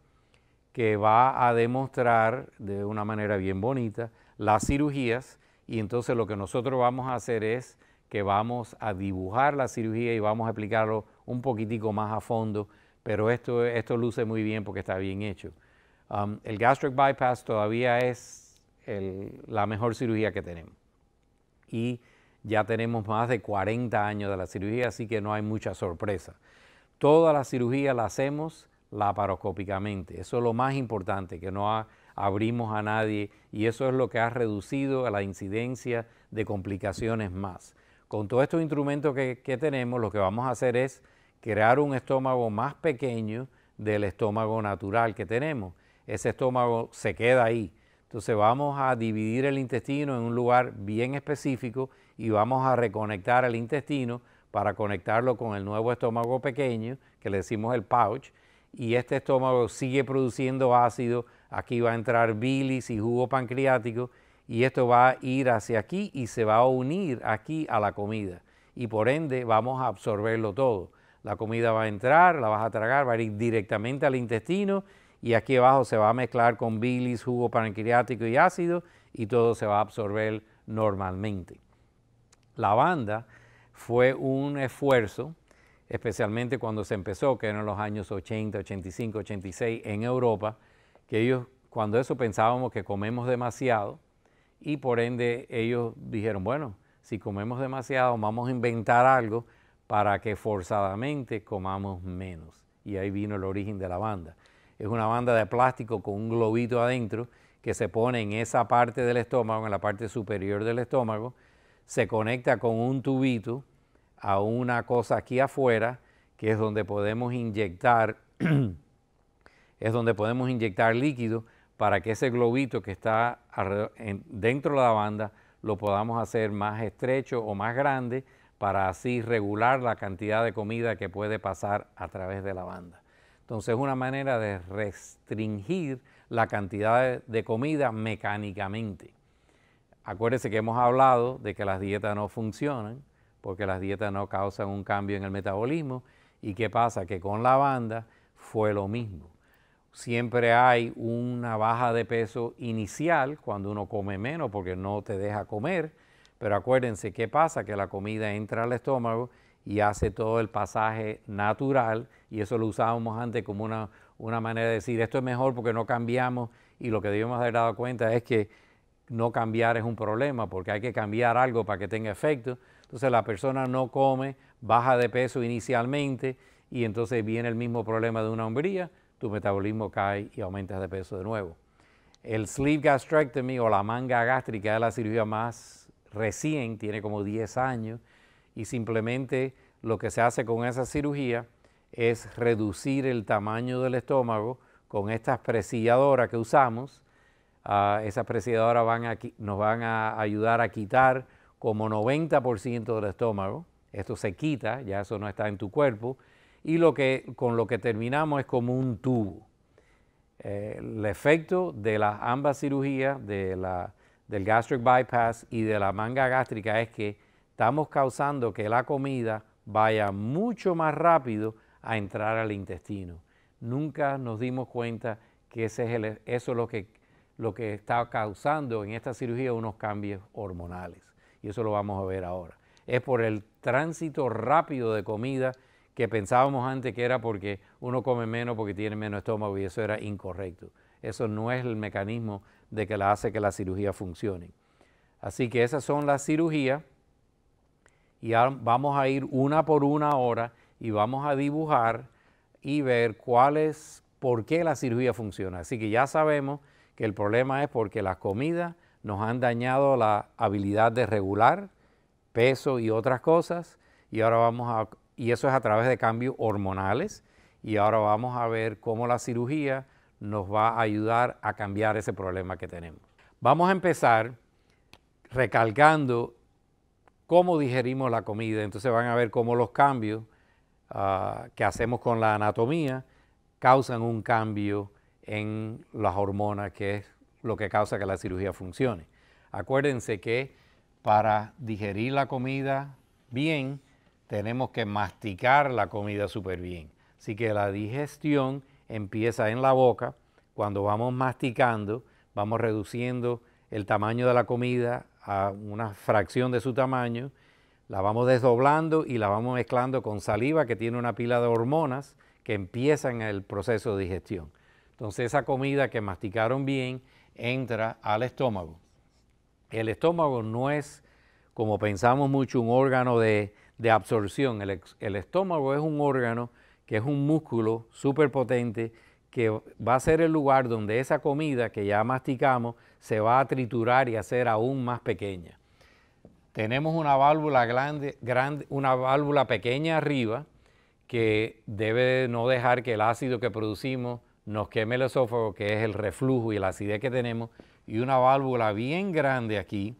que va a demostrar de una manera bien bonita las cirugías y entonces lo que nosotros vamos a hacer es que vamos a dibujar la cirugía y vamos a explicarlo un poquitico más a fondo, pero esto, esto luce muy bien porque está bien hecho. Um, el gastric bypass todavía es la mejor cirugía que tenemos y ya tenemos más de 40 años de la cirugía, así que no hay mucha sorpresa. Toda la cirugía la hacemos laparoscópicamente. Eso es lo más importante, que no abrimos a nadie y eso es lo que ha reducido a la incidencia de complicaciones más. Con todos estos instrumentos que, que tenemos, lo que vamos a hacer es crear un estómago más pequeño del estómago natural que tenemos. Ese estómago se queda ahí. Entonces vamos a dividir el intestino en un lugar bien específico y vamos a reconectar el intestino para conectarlo con el nuevo estómago pequeño, que le decimos el pouch, y este estómago sigue produciendo ácido, aquí va a entrar bilis y jugo pancreático y esto va a ir hacia aquí y se va a unir aquí a la comida y por ende vamos a absorberlo todo. La comida va a entrar, la vas a tragar, va a ir directamente al intestino y aquí abajo se va a mezclar con bilis, jugo pancreático y ácido y todo se va a absorber normalmente. La banda fue un esfuerzo especialmente cuando se empezó, que eran los años 80, 85, 86 en Europa, que ellos cuando eso pensábamos que comemos demasiado y por ende ellos dijeron, bueno, si comemos demasiado vamos a inventar algo para que forzadamente comamos menos. Y ahí vino el origen de la banda. Es una banda de plástico con un globito adentro que se pone en esa parte del estómago, en la parte superior del estómago, se conecta con un tubito a una cosa aquí afuera, que es donde podemos inyectar, es donde podemos inyectar líquido para que ese globito que está dentro de la banda lo podamos hacer más estrecho o más grande para así regular la cantidad de comida que puede pasar a través de la banda. Entonces es una manera de restringir la cantidad de comida mecánicamente. Acuérdense que hemos hablado de que las dietas no funcionan, porque las dietas no causan un cambio en el metabolismo. ¿Y qué pasa? Que con la banda fue lo mismo. Siempre hay una baja de peso inicial cuando uno come menos porque no te deja comer, pero acuérdense qué pasa, que la comida entra al estómago y hace todo el pasaje natural y eso lo usábamos antes como una, una manera de decir esto es mejor porque no cambiamos y lo que debemos haber dado cuenta es que no cambiar es un problema porque hay que cambiar algo para que tenga efecto, entonces la persona no come, baja de peso inicialmente y entonces viene el mismo problema de una hombría, tu metabolismo cae y aumentas de peso de nuevo. El sleeve gastrectomy o la manga gástrica es la cirugía más recién, tiene como 10 años y simplemente lo que se hace con esa cirugía es reducir el tamaño del estómago con estas presilladoras que usamos. Ah, esas presilladoras nos van a ayudar a quitar como 90% del estómago. Esto se quita, ya eso no está en tu cuerpo. Y lo que, con lo que terminamos es como un tubo. Eh, el efecto de las ambas cirugías, de la, del gastric bypass y de la manga gástrica, es que estamos causando que la comida vaya mucho más rápido a entrar al intestino. Nunca nos dimos cuenta que ese es el, eso es lo que, lo que está causando en esta cirugía unos cambios hormonales y eso lo vamos a ver ahora. Es por el tránsito rápido de comida que pensábamos antes que era porque uno come menos porque tiene menos estómago y eso era incorrecto. Eso no es el mecanismo de que la hace que la cirugía funcione. Así que esas son las cirugías y vamos a ir una por una ahora y vamos a dibujar y ver cuál es, por qué la cirugía funciona. Así que ya sabemos que el problema es porque la comida nos han dañado la habilidad de regular peso y otras cosas, y ahora vamos a, y eso es a través de cambios hormonales, y ahora vamos a ver cómo la cirugía nos va a ayudar a cambiar ese problema que tenemos. Vamos a empezar recalcando cómo digerimos la comida, entonces van a ver cómo los cambios ah, que hacemos con la anatomía causan un cambio en las hormonas que es lo que causa que la cirugía funcione. Acuérdense que para digerir la comida bien, tenemos que masticar la comida súper bien. Así que la digestión empieza en la boca. Cuando vamos masticando, vamos reduciendo el tamaño de la comida a una fracción de su tamaño. La vamos desdoblando y la vamos mezclando con saliva que tiene una pila de hormonas que empiezan el proceso de digestión. Entonces esa comida que masticaron bien entra al estómago. El estómago no es, como pensamos mucho, un órgano de, absorción. El, estómago es un órgano que es un músculo súper potente que va a ser el lugar donde esa comida que ya masticamos se va a triturar y a hacer aún más pequeña. Tenemos una válvula grande, grande una válvula pequeña arriba que debe no dejar que el ácido que producimos nos quema el esófago, que es el reflujo y la acidez que tenemos, y una válvula bien grande aquí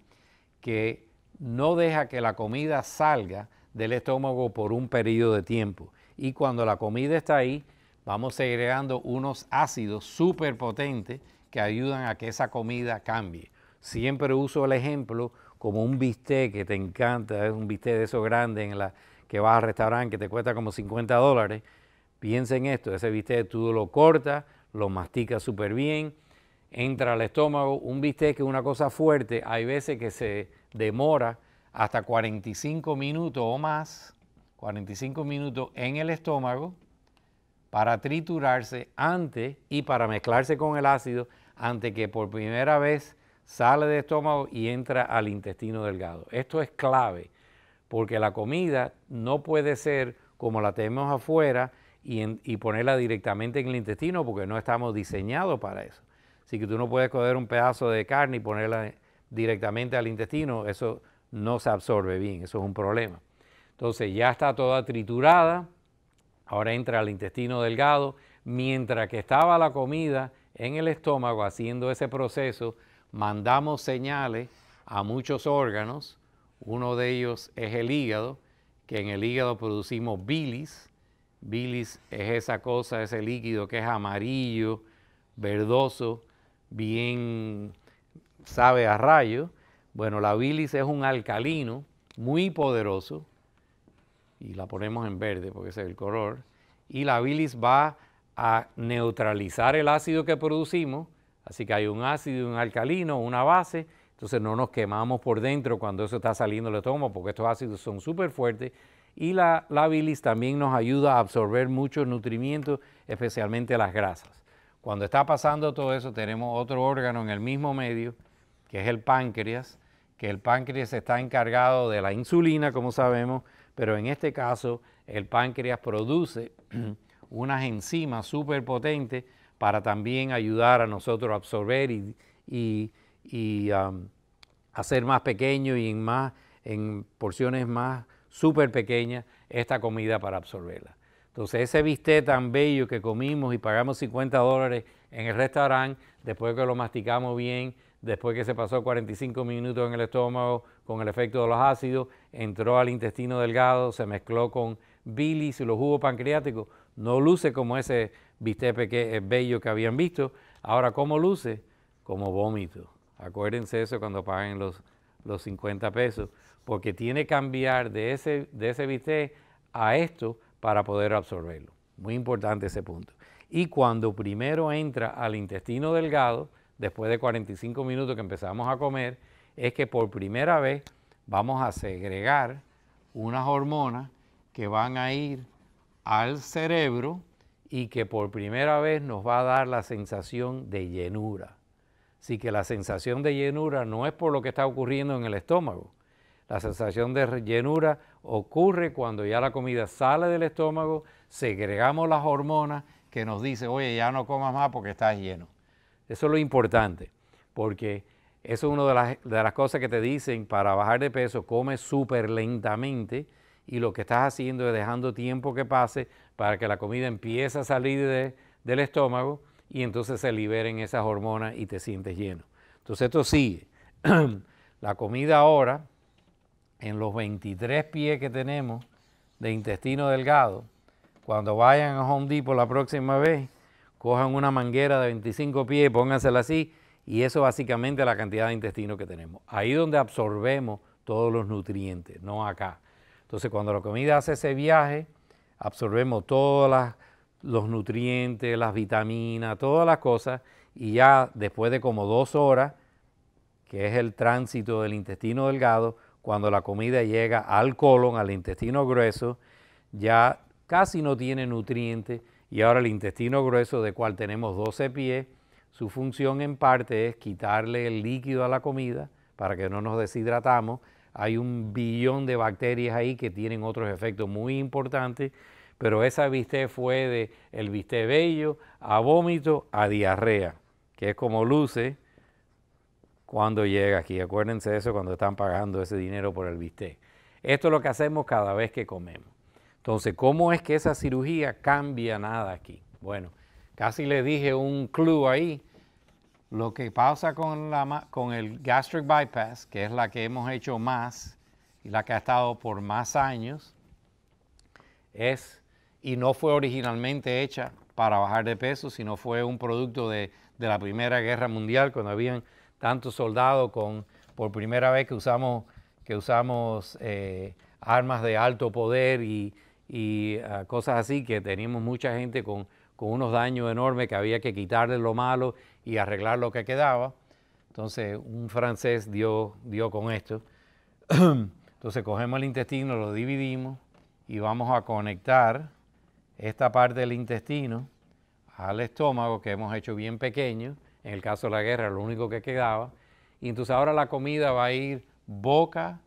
que no deja que la comida salga del estómago por un periodo de tiempo. Y cuando la comida está ahí, vamos segregando unos ácidos súper potentes que ayudan a que esa comida cambie. Siempre uso el ejemplo como un bistec que te encanta, es un bistec de esos grandes que vas al restaurante que te cuesta como 50 dólares Piensen en esto, ese bistec tú lo corta, lo masticas súper bien, entra al estómago. Un bistec que es una cosa fuerte, hay veces que se demora hasta 45 minutos o más, 45 minutos en el estómago para triturarse antes y para mezclarse con el ácido antes que por primera vez sale del estómago y entra al intestino delgado. Esto es clave porque la comida no puede ser como la tenemos afuera, y, ponerla directamente en el intestino porque no estamos diseñados para eso. Así que tú no puedes coger un pedazo de carne y ponerla directamente al intestino, eso no se absorbe bien, eso es un problema. Entonces ya está toda triturada, ahora entra al intestino delgado, mientras que estaba la comida en el estómago haciendo ese proceso, mandamos señales a muchos órganos, uno de ellos es el hígado, que en el hígado producimos bilis, Bilis es esa cosa, ese líquido que es amarillo, verdoso, bien sabe a rayo. Bueno, la bilis es un alcalino muy poderoso y la ponemos en verde porque ese es el color. Y la bilis va a neutralizar el ácido que producimos, así que hay un ácido, un alcalino, una base, entonces no nos quemamos por dentro cuando eso está saliendo del estómago porque estos ácidos son súper fuertes y la, bilis también nos ayuda a absorber muchos nutrimiento, especialmente las grasas. Cuando está pasando todo eso, tenemos otro órgano en el mismo medio, que es el páncreas, que el páncreas está encargado de la insulina, como sabemos, pero en este caso el páncreas produce unas enzimas súper potentes para también ayudar a nosotros a absorber y, um, hacer más pequeño y en, más, en porciones más súper pequeña esta comida para absorberla. Entonces ese bistec tan bello que comimos y pagamos 50 dólares en el restaurante, después que lo masticamos bien, después que se pasó 45 minutos en el estómago con el efecto de los ácidos, entró al intestino delgado, se mezcló con bilis y los jugos pancreáticos, no luce como ese bistec eh, bello que habían visto. Ahora, ¿cómo luce? Como vómito. Acuérdense eso cuando paguen los, los 50 pesos porque tiene que cambiar de ese, de ese a esto para poder absorberlo. Muy importante ese punto. Y cuando primero entra al intestino delgado, después de 45 minutos que empezamos a comer, es que por primera vez vamos a segregar unas hormonas que van a ir al cerebro y que por primera vez nos va a dar la sensación de llenura. Así que la sensación de llenura no es por lo que está ocurriendo en el estómago, la sensación de llenura ocurre cuando ya la comida sale del estómago, segregamos las hormonas que nos dicen, oye, ya no comas más porque estás lleno. Eso es lo importante, porque eso es una de las, cosas que te dicen para bajar de peso, come súper lentamente y lo que estás haciendo es dejando tiempo que pase para que la comida empiece a salir del estómago y entonces se liberen esas hormonas y te sientes lleno. Entonces esto sigue. la comida ahora en los 23 pies que tenemos de intestino delgado, cuando vayan a Home Depot la próxima vez, cojan una manguera de 25 pies y póngansela así, y eso básicamente es la cantidad de intestino que tenemos. Ahí donde absorbemos todos los nutrientes, no acá. Entonces, cuando la comida hace ese viaje, absorbemos todos los nutrientes, las vitaminas, todas las cosas, y ya después de como dos horas, que es el tránsito del intestino delgado, cuando la comida llega al colon, al intestino grueso, ya casi no tiene nutrientes y ahora el intestino grueso, de cual tenemos 12 pies, su función en parte es quitarle el líquido a la comida para que no nos deshidratamos. Hay un billón de bacterias ahí que tienen otros efectos muy importantes, pero esa viste fue de el viste bello a vómito a diarrea, que es como luce cuando llega aquí. Acuérdense de eso cuando están pagando ese dinero por el bistec. Esto es lo que hacemos cada vez que comemos. Entonces, ¿cómo es que esa cirugía cambia nada aquí? Bueno, casi le dije un clue ahí. Lo que pasa con, el gastric bypass, que es la que hemos hecho más y la que ha estado por más años, es, y no fue originalmente hecha para bajar de peso, sino fue un producto de la Primera Guerra Mundial, cuando habían tantos soldados con, por primera vez que usamos, que usamos eh, armas de alto poder y, ah, cosas así, que teníamos mucha gente con, unos daños enormes que había que quitarle lo malo y arreglar lo que quedaba. Entonces un francés dio, dio con esto. Entonces cogemos el intestino, lo dividimos y vamos a conectar esta parte del intestino al estómago que hemos hecho bien pequeño en el caso de la guerra, lo único que quedaba. Y entonces ahora la comida va a ir boca,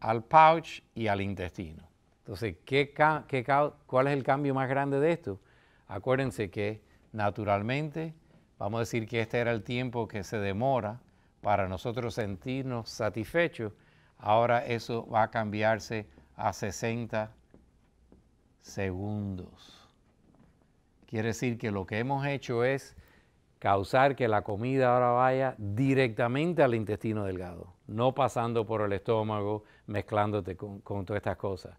al pouch y al intestino. Entonces, ¿qué, qué, cuál es el cambio más grande de esto? Acuérdense que naturalmente, vamos a decir que este era el tiempo que se demora para nosotros sentirnos satisfechos. Ahora eso va a cambiarse a 60 segundos. Quiere decir que lo que hemos hecho es causar que la comida ahora vaya directamente al intestino delgado, no pasando por el estómago, mezclándote con, todas estas cosas.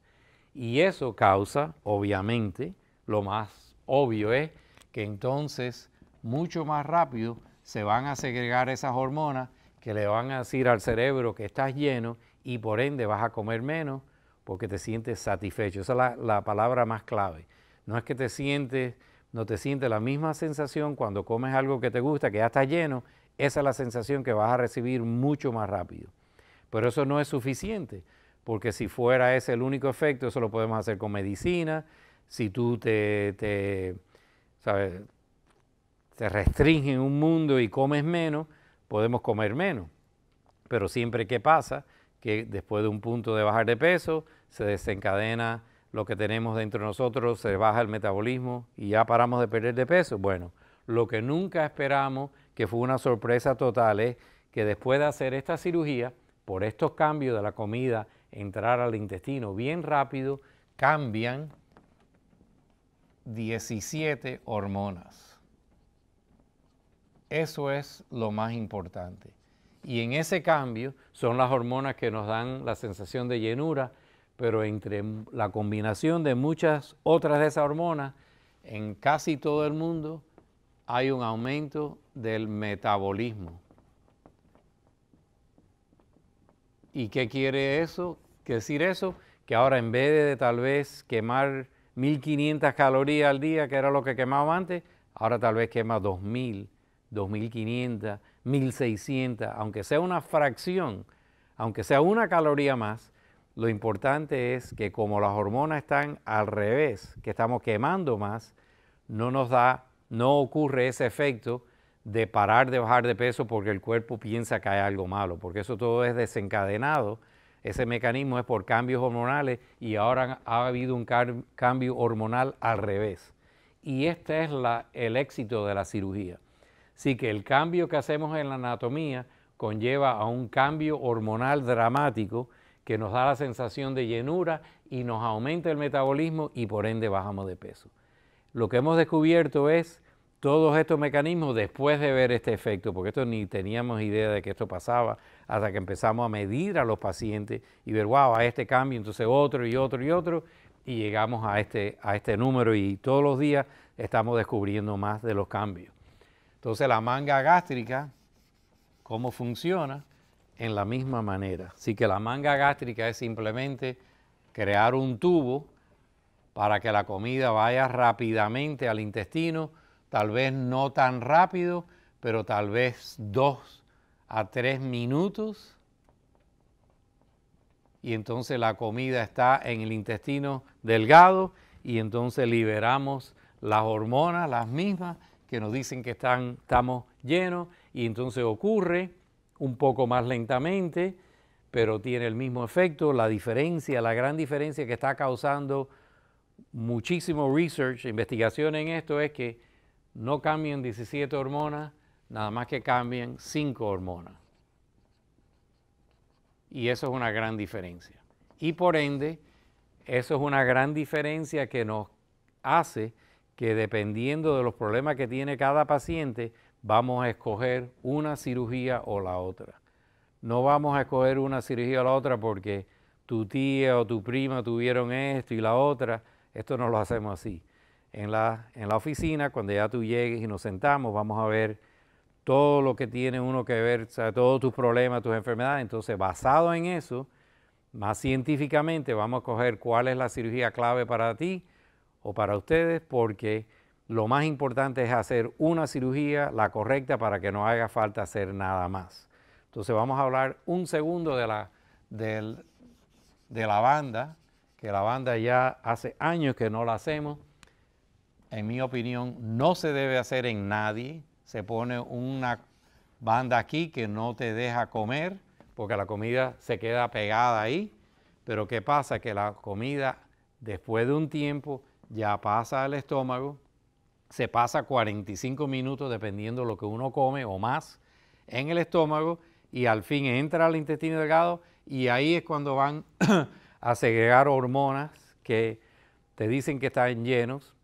Y eso causa, obviamente, lo más obvio es que entonces mucho más rápido se van a segregar esas hormonas que le van a decir al cerebro que estás lleno y por ende vas a comer menos porque te sientes satisfecho. Esa es la, la palabra más clave. No es que te sientes no te sientes la misma sensación cuando comes algo que te gusta, que ya está lleno, esa es la sensación que vas a recibir mucho más rápido. Pero eso no es suficiente, porque si fuera ese el único efecto, eso lo podemos hacer con medicina, si tú te, te, ¿sabes? restringes un mundo y comes menos, podemos comer menos. Pero siempre que pasa, que después de un punto de bajar de peso, se desencadena lo que tenemos dentro de nosotros, se baja el metabolismo y ya paramos de perder de peso. Bueno, lo que nunca esperamos, que fue una sorpresa total, es que después de hacer esta cirugía, por estos cambios de la comida, entrar al intestino bien rápido, cambian 17 hormonas. Eso es lo más importante. Y en ese cambio son las hormonas que nos dan la sensación de llenura, pero entre la combinación de muchas otras de esas hormonas, en casi todo el mundo hay un aumento del metabolismo. ¿Y qué quiere eso? ¿Qué decir eso? Que ahora en vez de tal vez quemar 1500 calorías al día, que era lo que quemaba antes, ahora tal vez quema 2000, 2500, 1600, aunque sea una fracción, aunque sea una caloría más, lo importante es que como las hormonas están al revés, que estamos quemando más, no nos da, no ocurre ese efecto de parar de bajar de peso porque el cuerpo piensa que hay algo malo, porque eso todo es desencadenado. Ese mecanismo es por cambios hormonales y ahora ha habido un cambio hormonal al revés. Y este es el éxito de la cirugía. Así que el cambio que hacemos en la anatomía conlleva a un cambio hormonal dramático que nos da la sensación de llenura y nos aumenta el metabolismo y por ende bajamos de peso. Lo que hemos descubierto es todos estos mecanismos después de ver este efecto, porque esto ni teníamos idea de que esto pasaba hasta que empezamos a medir a los pacientes y ver, wow, a este cambio, entonces otro y otro y otro, y llegamos a este, a este número y todos los días estamos descubriendo más de los cambios. Entonces la manga gástrica, ¿cómo funciona? en la misma manera. Así que la manga gástrica es simplemente crear un tubo para que la comida vaya rápidamente al intestino, tal vez no tan rápido, pero tal vez dos a tres minutos. Y entonces la comida está en el intestino delgado y entonces liberamos las hormonas, las mismas, que nos dicen que estamos llenos y entonces ocurre un poco más lentamente, pero tiene el mismo efecto. La diferencia, la gran diferencia que está causando muchísimo research, investigación en esto es que no cambian 17 hormonas, nada más que cambian 5 hormonas. Y eso es una gran diferencia. Y por ende, eso es una gran diferencia que nos hace que dependiendo de los problemas que tiene cada paciente, vamos a escoger una cirugía o la otra. No vamos a escoger una cirugía o la otra porque tu tía o tu prima tuvieron esto y la otra. Esto no lo hacemos así. En la, oficina, cuando ya tú llegues y nos sentamos, vamos a ver todo lo que tiene uno que ver, todos tus problemas, tus enfermedades. Entonces, basado en eso, más científicamente vamos a escoger cuál es la cirugía clave para ti o para ustedes, porque lo más importante es hacer una cirugía, la correcta, para que no haga falta hacer nada más. Entonces vamos a hablar un segundo de la, de la banda, que la banda ya hace años que no la hacemos. En mi opinión, no se debe hacer en nadie. Se pone una banda aquí que no te deja comer, porque la comida se queda pegada ahí. Pero ¿qué pasa? Que la comida, después de un tiempo, ya pasa al estómago se pasa 45 minutos, dependiendo lo que uno come o más, en el estómago y al fin entra al intestino delgado y ahí es cuando van a segregar hormonas que te dicen que están llenos,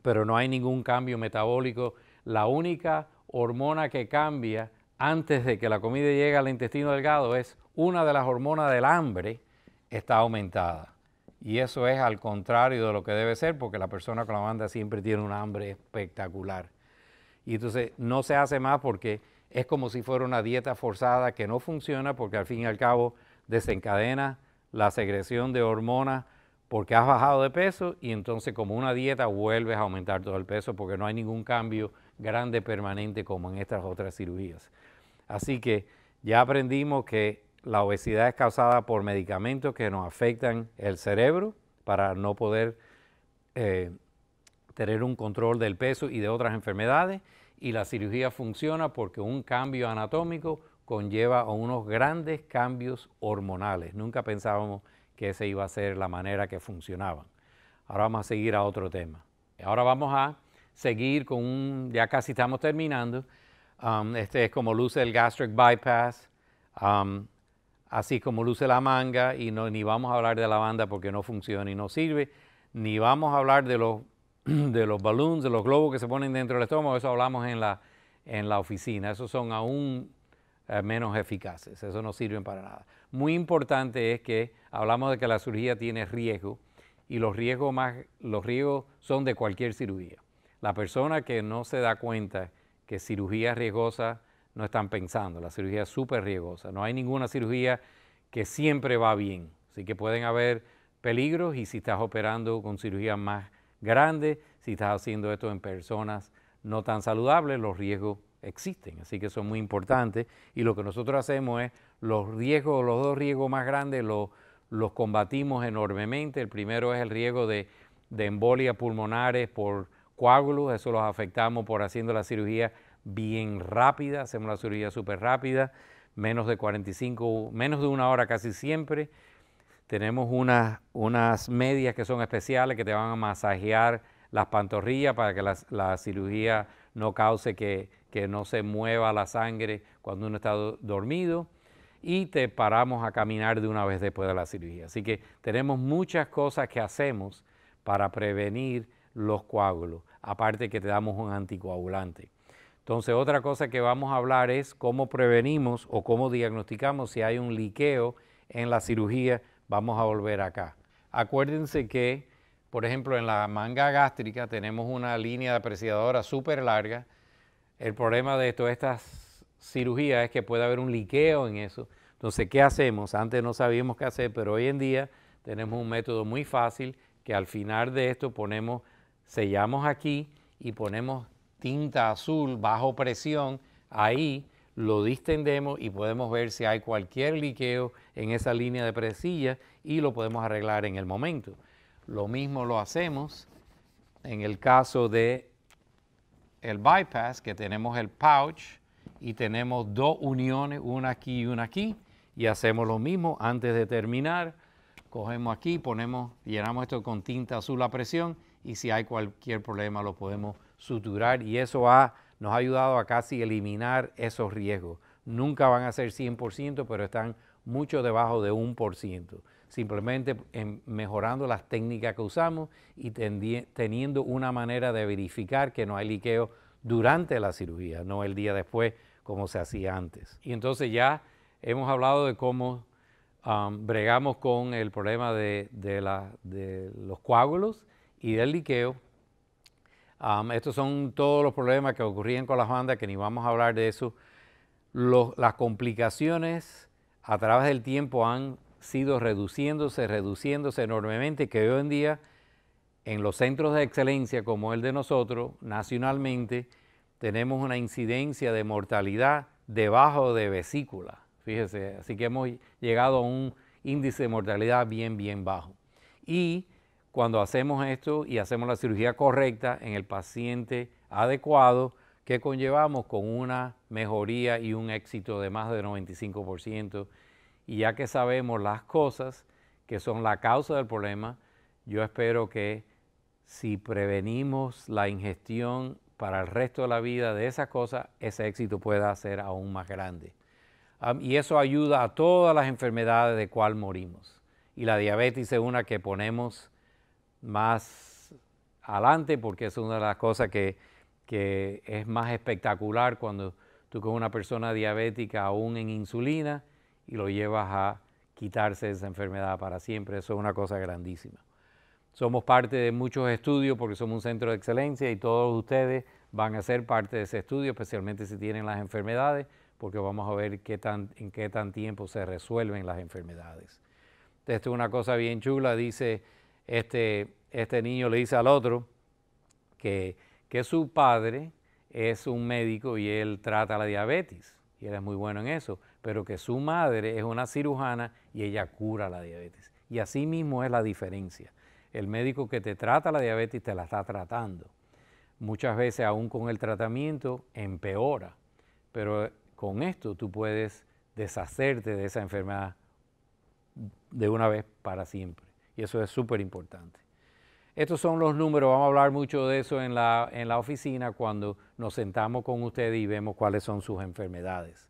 pero no hay ningún cambio metabólico. La única hormona que cambia antes de que la comida llegue al intestino delgado es una de las hormonas del hambre está aumentada. Y eso es al contrario de lo que debe ser, porque la persona con la banda siempre tiene un hambre espectacular. Y entonces no se hace más porque es como si fuera una dieta forzada que no funciona porque al fin y al cabo desencadena la secreción de hormonas porque has bajado de peso y entonces como una dieta vuelves a aumentar todo el peso porque no hay ningún cambio grande permanente como en estas otras cirugías. Así que ya aprendimos que la obesidad es causada por medicamentos que nos afectan el cerebro para no poder eh, tener un control del peso y de otras enfermedades. Y la cirugía funciona porque un cambio anatómico conlleva a unos grandes cambios hormonales. Nunca pensábamos que esa iba a ser la manera que funcionaban. Ahora vamos a seguir a otro tema. Ahora vamos a seguir con un, ya casi estamos terminando, um, este es como luce el gastric bypass. Um, así como luce la manga y ni vamos a hablar de la banda porque no funciona y no sirve, ni vamos a hablar de los, de balloons, de los globos que se ponen dentro del estómago, eso hablamos en la, oficina, esos son aún eh, menos eficaces, eso no sirve para nada. Muy importante es que hablamos de que la cirugía tiene riesgo y los riesgos, más, los riesgos son de cualquier cirugía. La persona que no se da cuenta que cirugía riesgosa no están pensando. La cirugía es súper riesgosa. No hay ninguna cirugía que siempre va bien. Así que pueden haber peligros y si estás operando con cirugía más grande, si estás haciendo esto en personas no tan saludables, los riesgos existen. Así que son muy importantes. Y lo que nosotros hacemos es los riesgos, los dos riesgos más grandes los, los combatimos enormemente. El primero es el riesgo de, de embolia pulmonares por coágulos, eso los afectamos por haciendo la cirugía bien rápida, hacemos la cirugía súper rápida, menos de 45, menos de una hora casi siempre. Tenemos unas, unas medias que son especiales que te van a masajear las pantorrillas para que la, cirugía no cause que, no se mueva la sangre cuando uno está dormido y te paramos a caminar de una vez después de la cirugía. Así que tenemos muchas cosas que hacemos para prevenir los coágulos, aparte que te damos un anticoagulante. Entonces, otra cosa que vamos a hablar es cómo prevenimos o cómo diagnosticamos si hay un liqueo en la cirugía. Vamos a volver acá. Acuérdense que, por ejemplo, en la manga gástrica tenemos una línea de apreciadora súper larga. El problema de todas estas cirugías es que puede haber un liqueo en eso. Entonces, ¿qué hacemos? Antes no sabíamos qué hacer, pero hoy en día tenemos un método muy fácil que al final de esto ponemos, sellamos aquí y ponemos tinta azul bajo presión, ahí lo distendemos y podemos ver si hay cualquier liqueo en esa línea de presilla y lo podemos arreglar en el momento. Lo mismo lo hacemos en el caso de el bypass, que tenemos el pouch y tenemos dos uniones, una aquí y una aquí, y hacemos lo mismo antes de terminar. Cogemos aquí, ponemos, llenamos esto con tinta azul a presión y si hay cualquier problema lo podemos suturar y eso nos ha ayudado a casi eliminar esos riesgos. Nunca van a ser 100%, pero están mucho debajo de 1%, simplemente em, mejorando las técnicas que usamos y teniendo una manera de verificar que no hay liqueo durante la cirugía, no el día después como se hacía antes. Y entonces ya hemos hablado de cómo um, bregamos con el problema de los coágulos y del liqueo estos son todos los problemas que ocurrían con las bandas, que ni vamos a hablar de eso. las complicaciones a través del tiempo han sido reduciéndose, reduciéndose enormemente, que hoy en día en los centros de excelencia como el de nosotros, nacionalmente, tenemos una incidencia de mortalidad debajo de vesícula. Fíjese, así que hemos llegado a un índice de mortalidad bien, bien bajo. Y cuando hacemos esto y hacemos la cirugía correcta en el paciente adecuado, que conllevamos con una mejoría y un éxito de más del 95%. Y ya que sabemos las cosas que son la causa del problema, yo espero que si prevenimos la ingestión para el resto de la vida de esas cosas, ese éxito pueda ser aún más grande. y eso ayuda a todas las enfermedades de cual morimos. Y la diabetes es una que ponemos más adelante, porque es una de las cosas que, es más espectacular cuando tú con una persona diabética aún en insulina y lo llevas a quitarse esa enfermedad para siempre. Eso es una cosa grandísima. Somos parte de muchos estudios porque somos un centro de excelencia y todos ustedes van a ser parte de ese estudio, especialmente si tienen las enfermedades, porque vamos a ver qué tan, en qué tan tiempo se resuelven las enfermedades. Esto es una cosa bien chula, dice este, este, niño le dice al otro que, que su padre es un médico y él trata la diabetes, y él es muy bueno en eso, pero que su madre es una cirujana y ella cura la diabetes. Y así mismo es la diferencia. El médico que te trata la diabetes te la está tratando. Muchas veces aún con el tratamiento empeora, pero con esto tú puedes deshacerte de esa enfermedad de una vez para siempre y eso es súper importante. Estos son los números, vamos a hablar mucho de eso en la, oficina cuando nos sentamos con ustedes y vemos cuáles son sus enfermedades.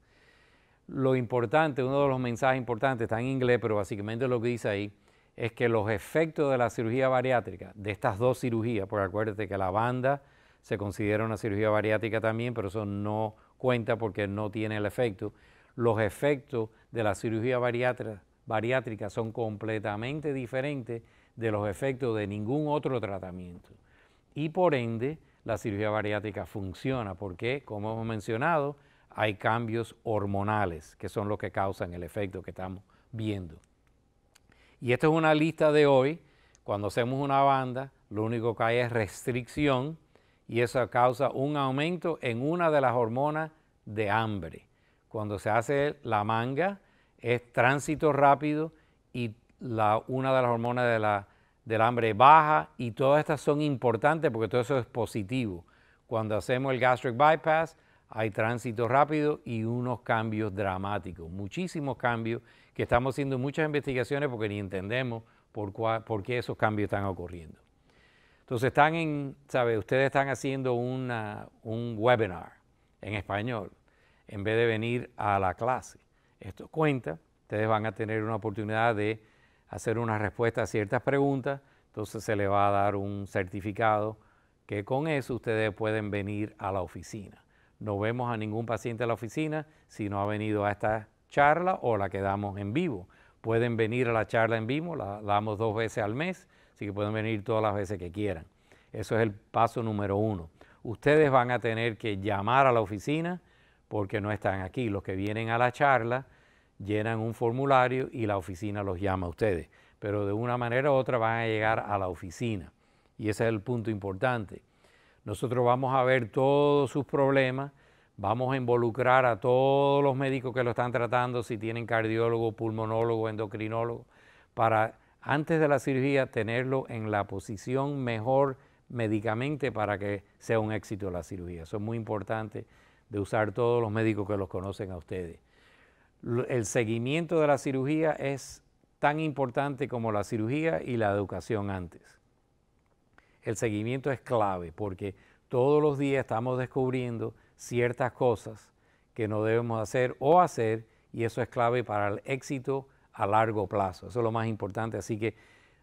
Lo importante, uno de los mensajes importantes, está en inglés, pero básicamente lo que dice ahí es que los efectos de la cirugía bariátrica, de estas dos cirugías, porque acuérdate que la banda se considera una cirugía bariátrica también, pero eso no cuenta porque no tiene el efecto. Los efectos de la cirugía bariátrica bariátrica son completamente diferentes de los efectos de ningún otro tratamiento. Y por ende, la cirugía bariátrica funciona porque, como hemos mencionado, hay cambios hormonales que son los que causan el efecto que estamos viendo. Y esta es una lista de hoy. Cuando hacemos una banda, lo único que hay es restricción y eso causa un aumento en una de las hormonas de hambre. Cuando se hace la manga, es tránsito rápido y una de las hormonas de la, del hambre baja y todas estas son importantes porque todo eso es positivo. Cuando hacemos el gastric bypass hay tránsito rápido y unos cambios dramáticos, muchísimos cambios que estamos haciendo muchas investigaciones porque ni entendemos por, qué esos cambios están ocurriendo. Entonces están en, ¿sabe? Ustedes están haciendo un webinar en español en vez de venir a la clase. Esto cuenta. Ustedes van a tener una oportunidad de hacer una respuesta a ciertas preguntas. Entonces se le va a dar un certificado que con eso ustedes pueden venir a la oficina. No vemos a ningún paciente a la oficina si no ha venido a esta charla o la que damos en vivo. Pueden venir a la charla en vivo, la damos dos veces al mes, así que pueden venir todas las veces que quieran. Eso es el paso número uno. Ustedes van a tener que llamar a la oficina porque no están aquí. Los que vienen a la charla llenan un formulario y la oficina los llama a ustedes, pero de una manera u otra van a llegar a la oficina. Y ese es el punto importante. Nosotros vamos a ver todos sus problemas, vamos a involucrar a todos los médicos que lo están tratando, si tienen cardiólogo, pulmonólogo, endocrinólogo, para antes de la cirugía tenerlo en la posición mejor médicamente para que sea un éxito la cirugía. Eso es muy importante de usar todos los médicos que los conocen a ustedes. El seguimiento de la cirugía es tan importante como la cirugía y la educación antes. El seguimiento es clave porque todos los días estamos descubriendo ciertas cosas que no debemos hacer o hacer y eso es clave para el éxito a largo plazo. Eso es lo más importante. Así que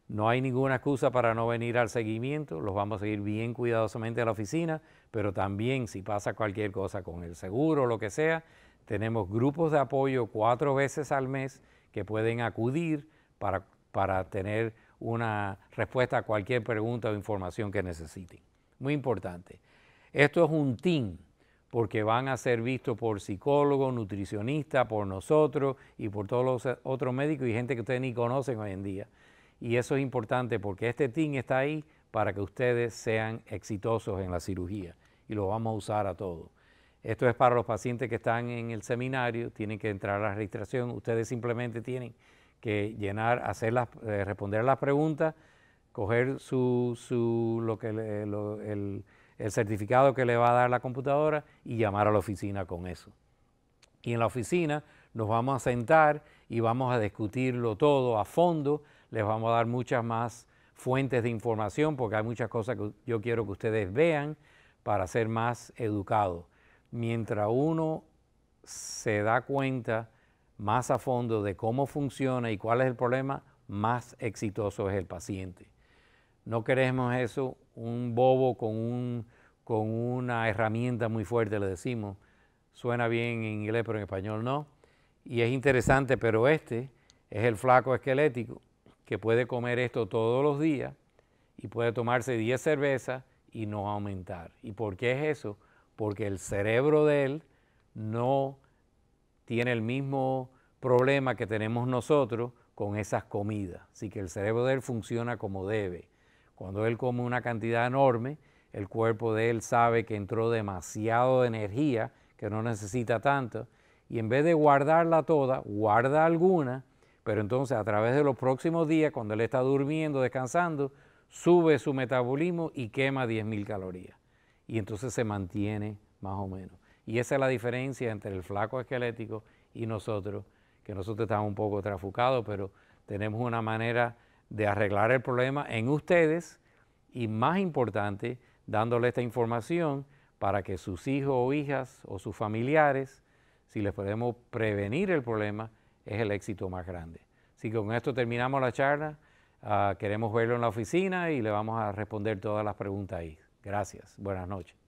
no hay ninguna excusa para no venir al seguimiento. Los vamos a seguir bien cuidadosamente a la oficina pero también si pasa cualquier cosa con el seguro o lo que sea, tenemos grupos de apoyo cuatro veces al mes que pueden acudir para, tener una respuesta a cualquier pregunta o información que necesiten. Muy importante. Esto es un team porque van a ser vistos por psicólogos, nutricionistas, por nosotros y por todos los otros médicos y gente que ustedes ni conocen hoy en día. Y eso es importante porque este team está ahí para que ustedes sean exitosos en la cirugía y lo vamos a usar a todos. Esto es para los pacientes que están en el seminario, tienen que entrar a la registración, ustedes simplemente tienen que llenar, hacer eh, responder las preguntas, coger su, su lo el, el certificado que le va a dar la computadora y llamar a la oficina con eso. Y en la oficina nos vamos a sentar y vamos a discutirlo todo a fondo, les vamos a dar muchas más fuentes de información porque hay muchas cosas que yo quiero que ustedes vean para ser más educado. Mientras uno se da cuenta más a fondo de cómo funciona y cuál es el problema, más exitoso es el paciente. No queremos eso, un bobo con, un, con una herramienta muy fuerte, le decimos, suena bien en inglés, pero en español no. Y es interesante, pero este es el flaco esquelético que puede comer esto todos los días y puede tomarse 10 cervezas y no aumentar. ¿Y por qué es eso? Porque el cerebro de él no tiene el mismo problema que tenemos nosotros con esas comidas. Así que el cerebro de él funciona como debe. Cuando él come una cantidad enorme, el cuerpo de él sabe que entró demasiado de energía, que no necesita tanto, y en vez de guardarla toda, guarda alguna, pero entonces a través de los próximos días, cuando él está durmiendo, descansando, sube su metabolismo y quema 10.000 calorías. Y entonces se mantiene más o menos. Y esa es la diferencia entre el flaco esquelético y nosotros, que nosotros estamos un poco trafucados, pero tenemos una manera de arreglar el problema en ustedes y más importante, dándole esta información para que sus hijos o hijas o sus familiares, si les podemos prevenir el problema, es el éxito más grande. Así que con esto terminamos la charla. Ah, queremos verlo en la oficina y le vamos a responder todas las preguntas ahí. Gracias. Buenas noches.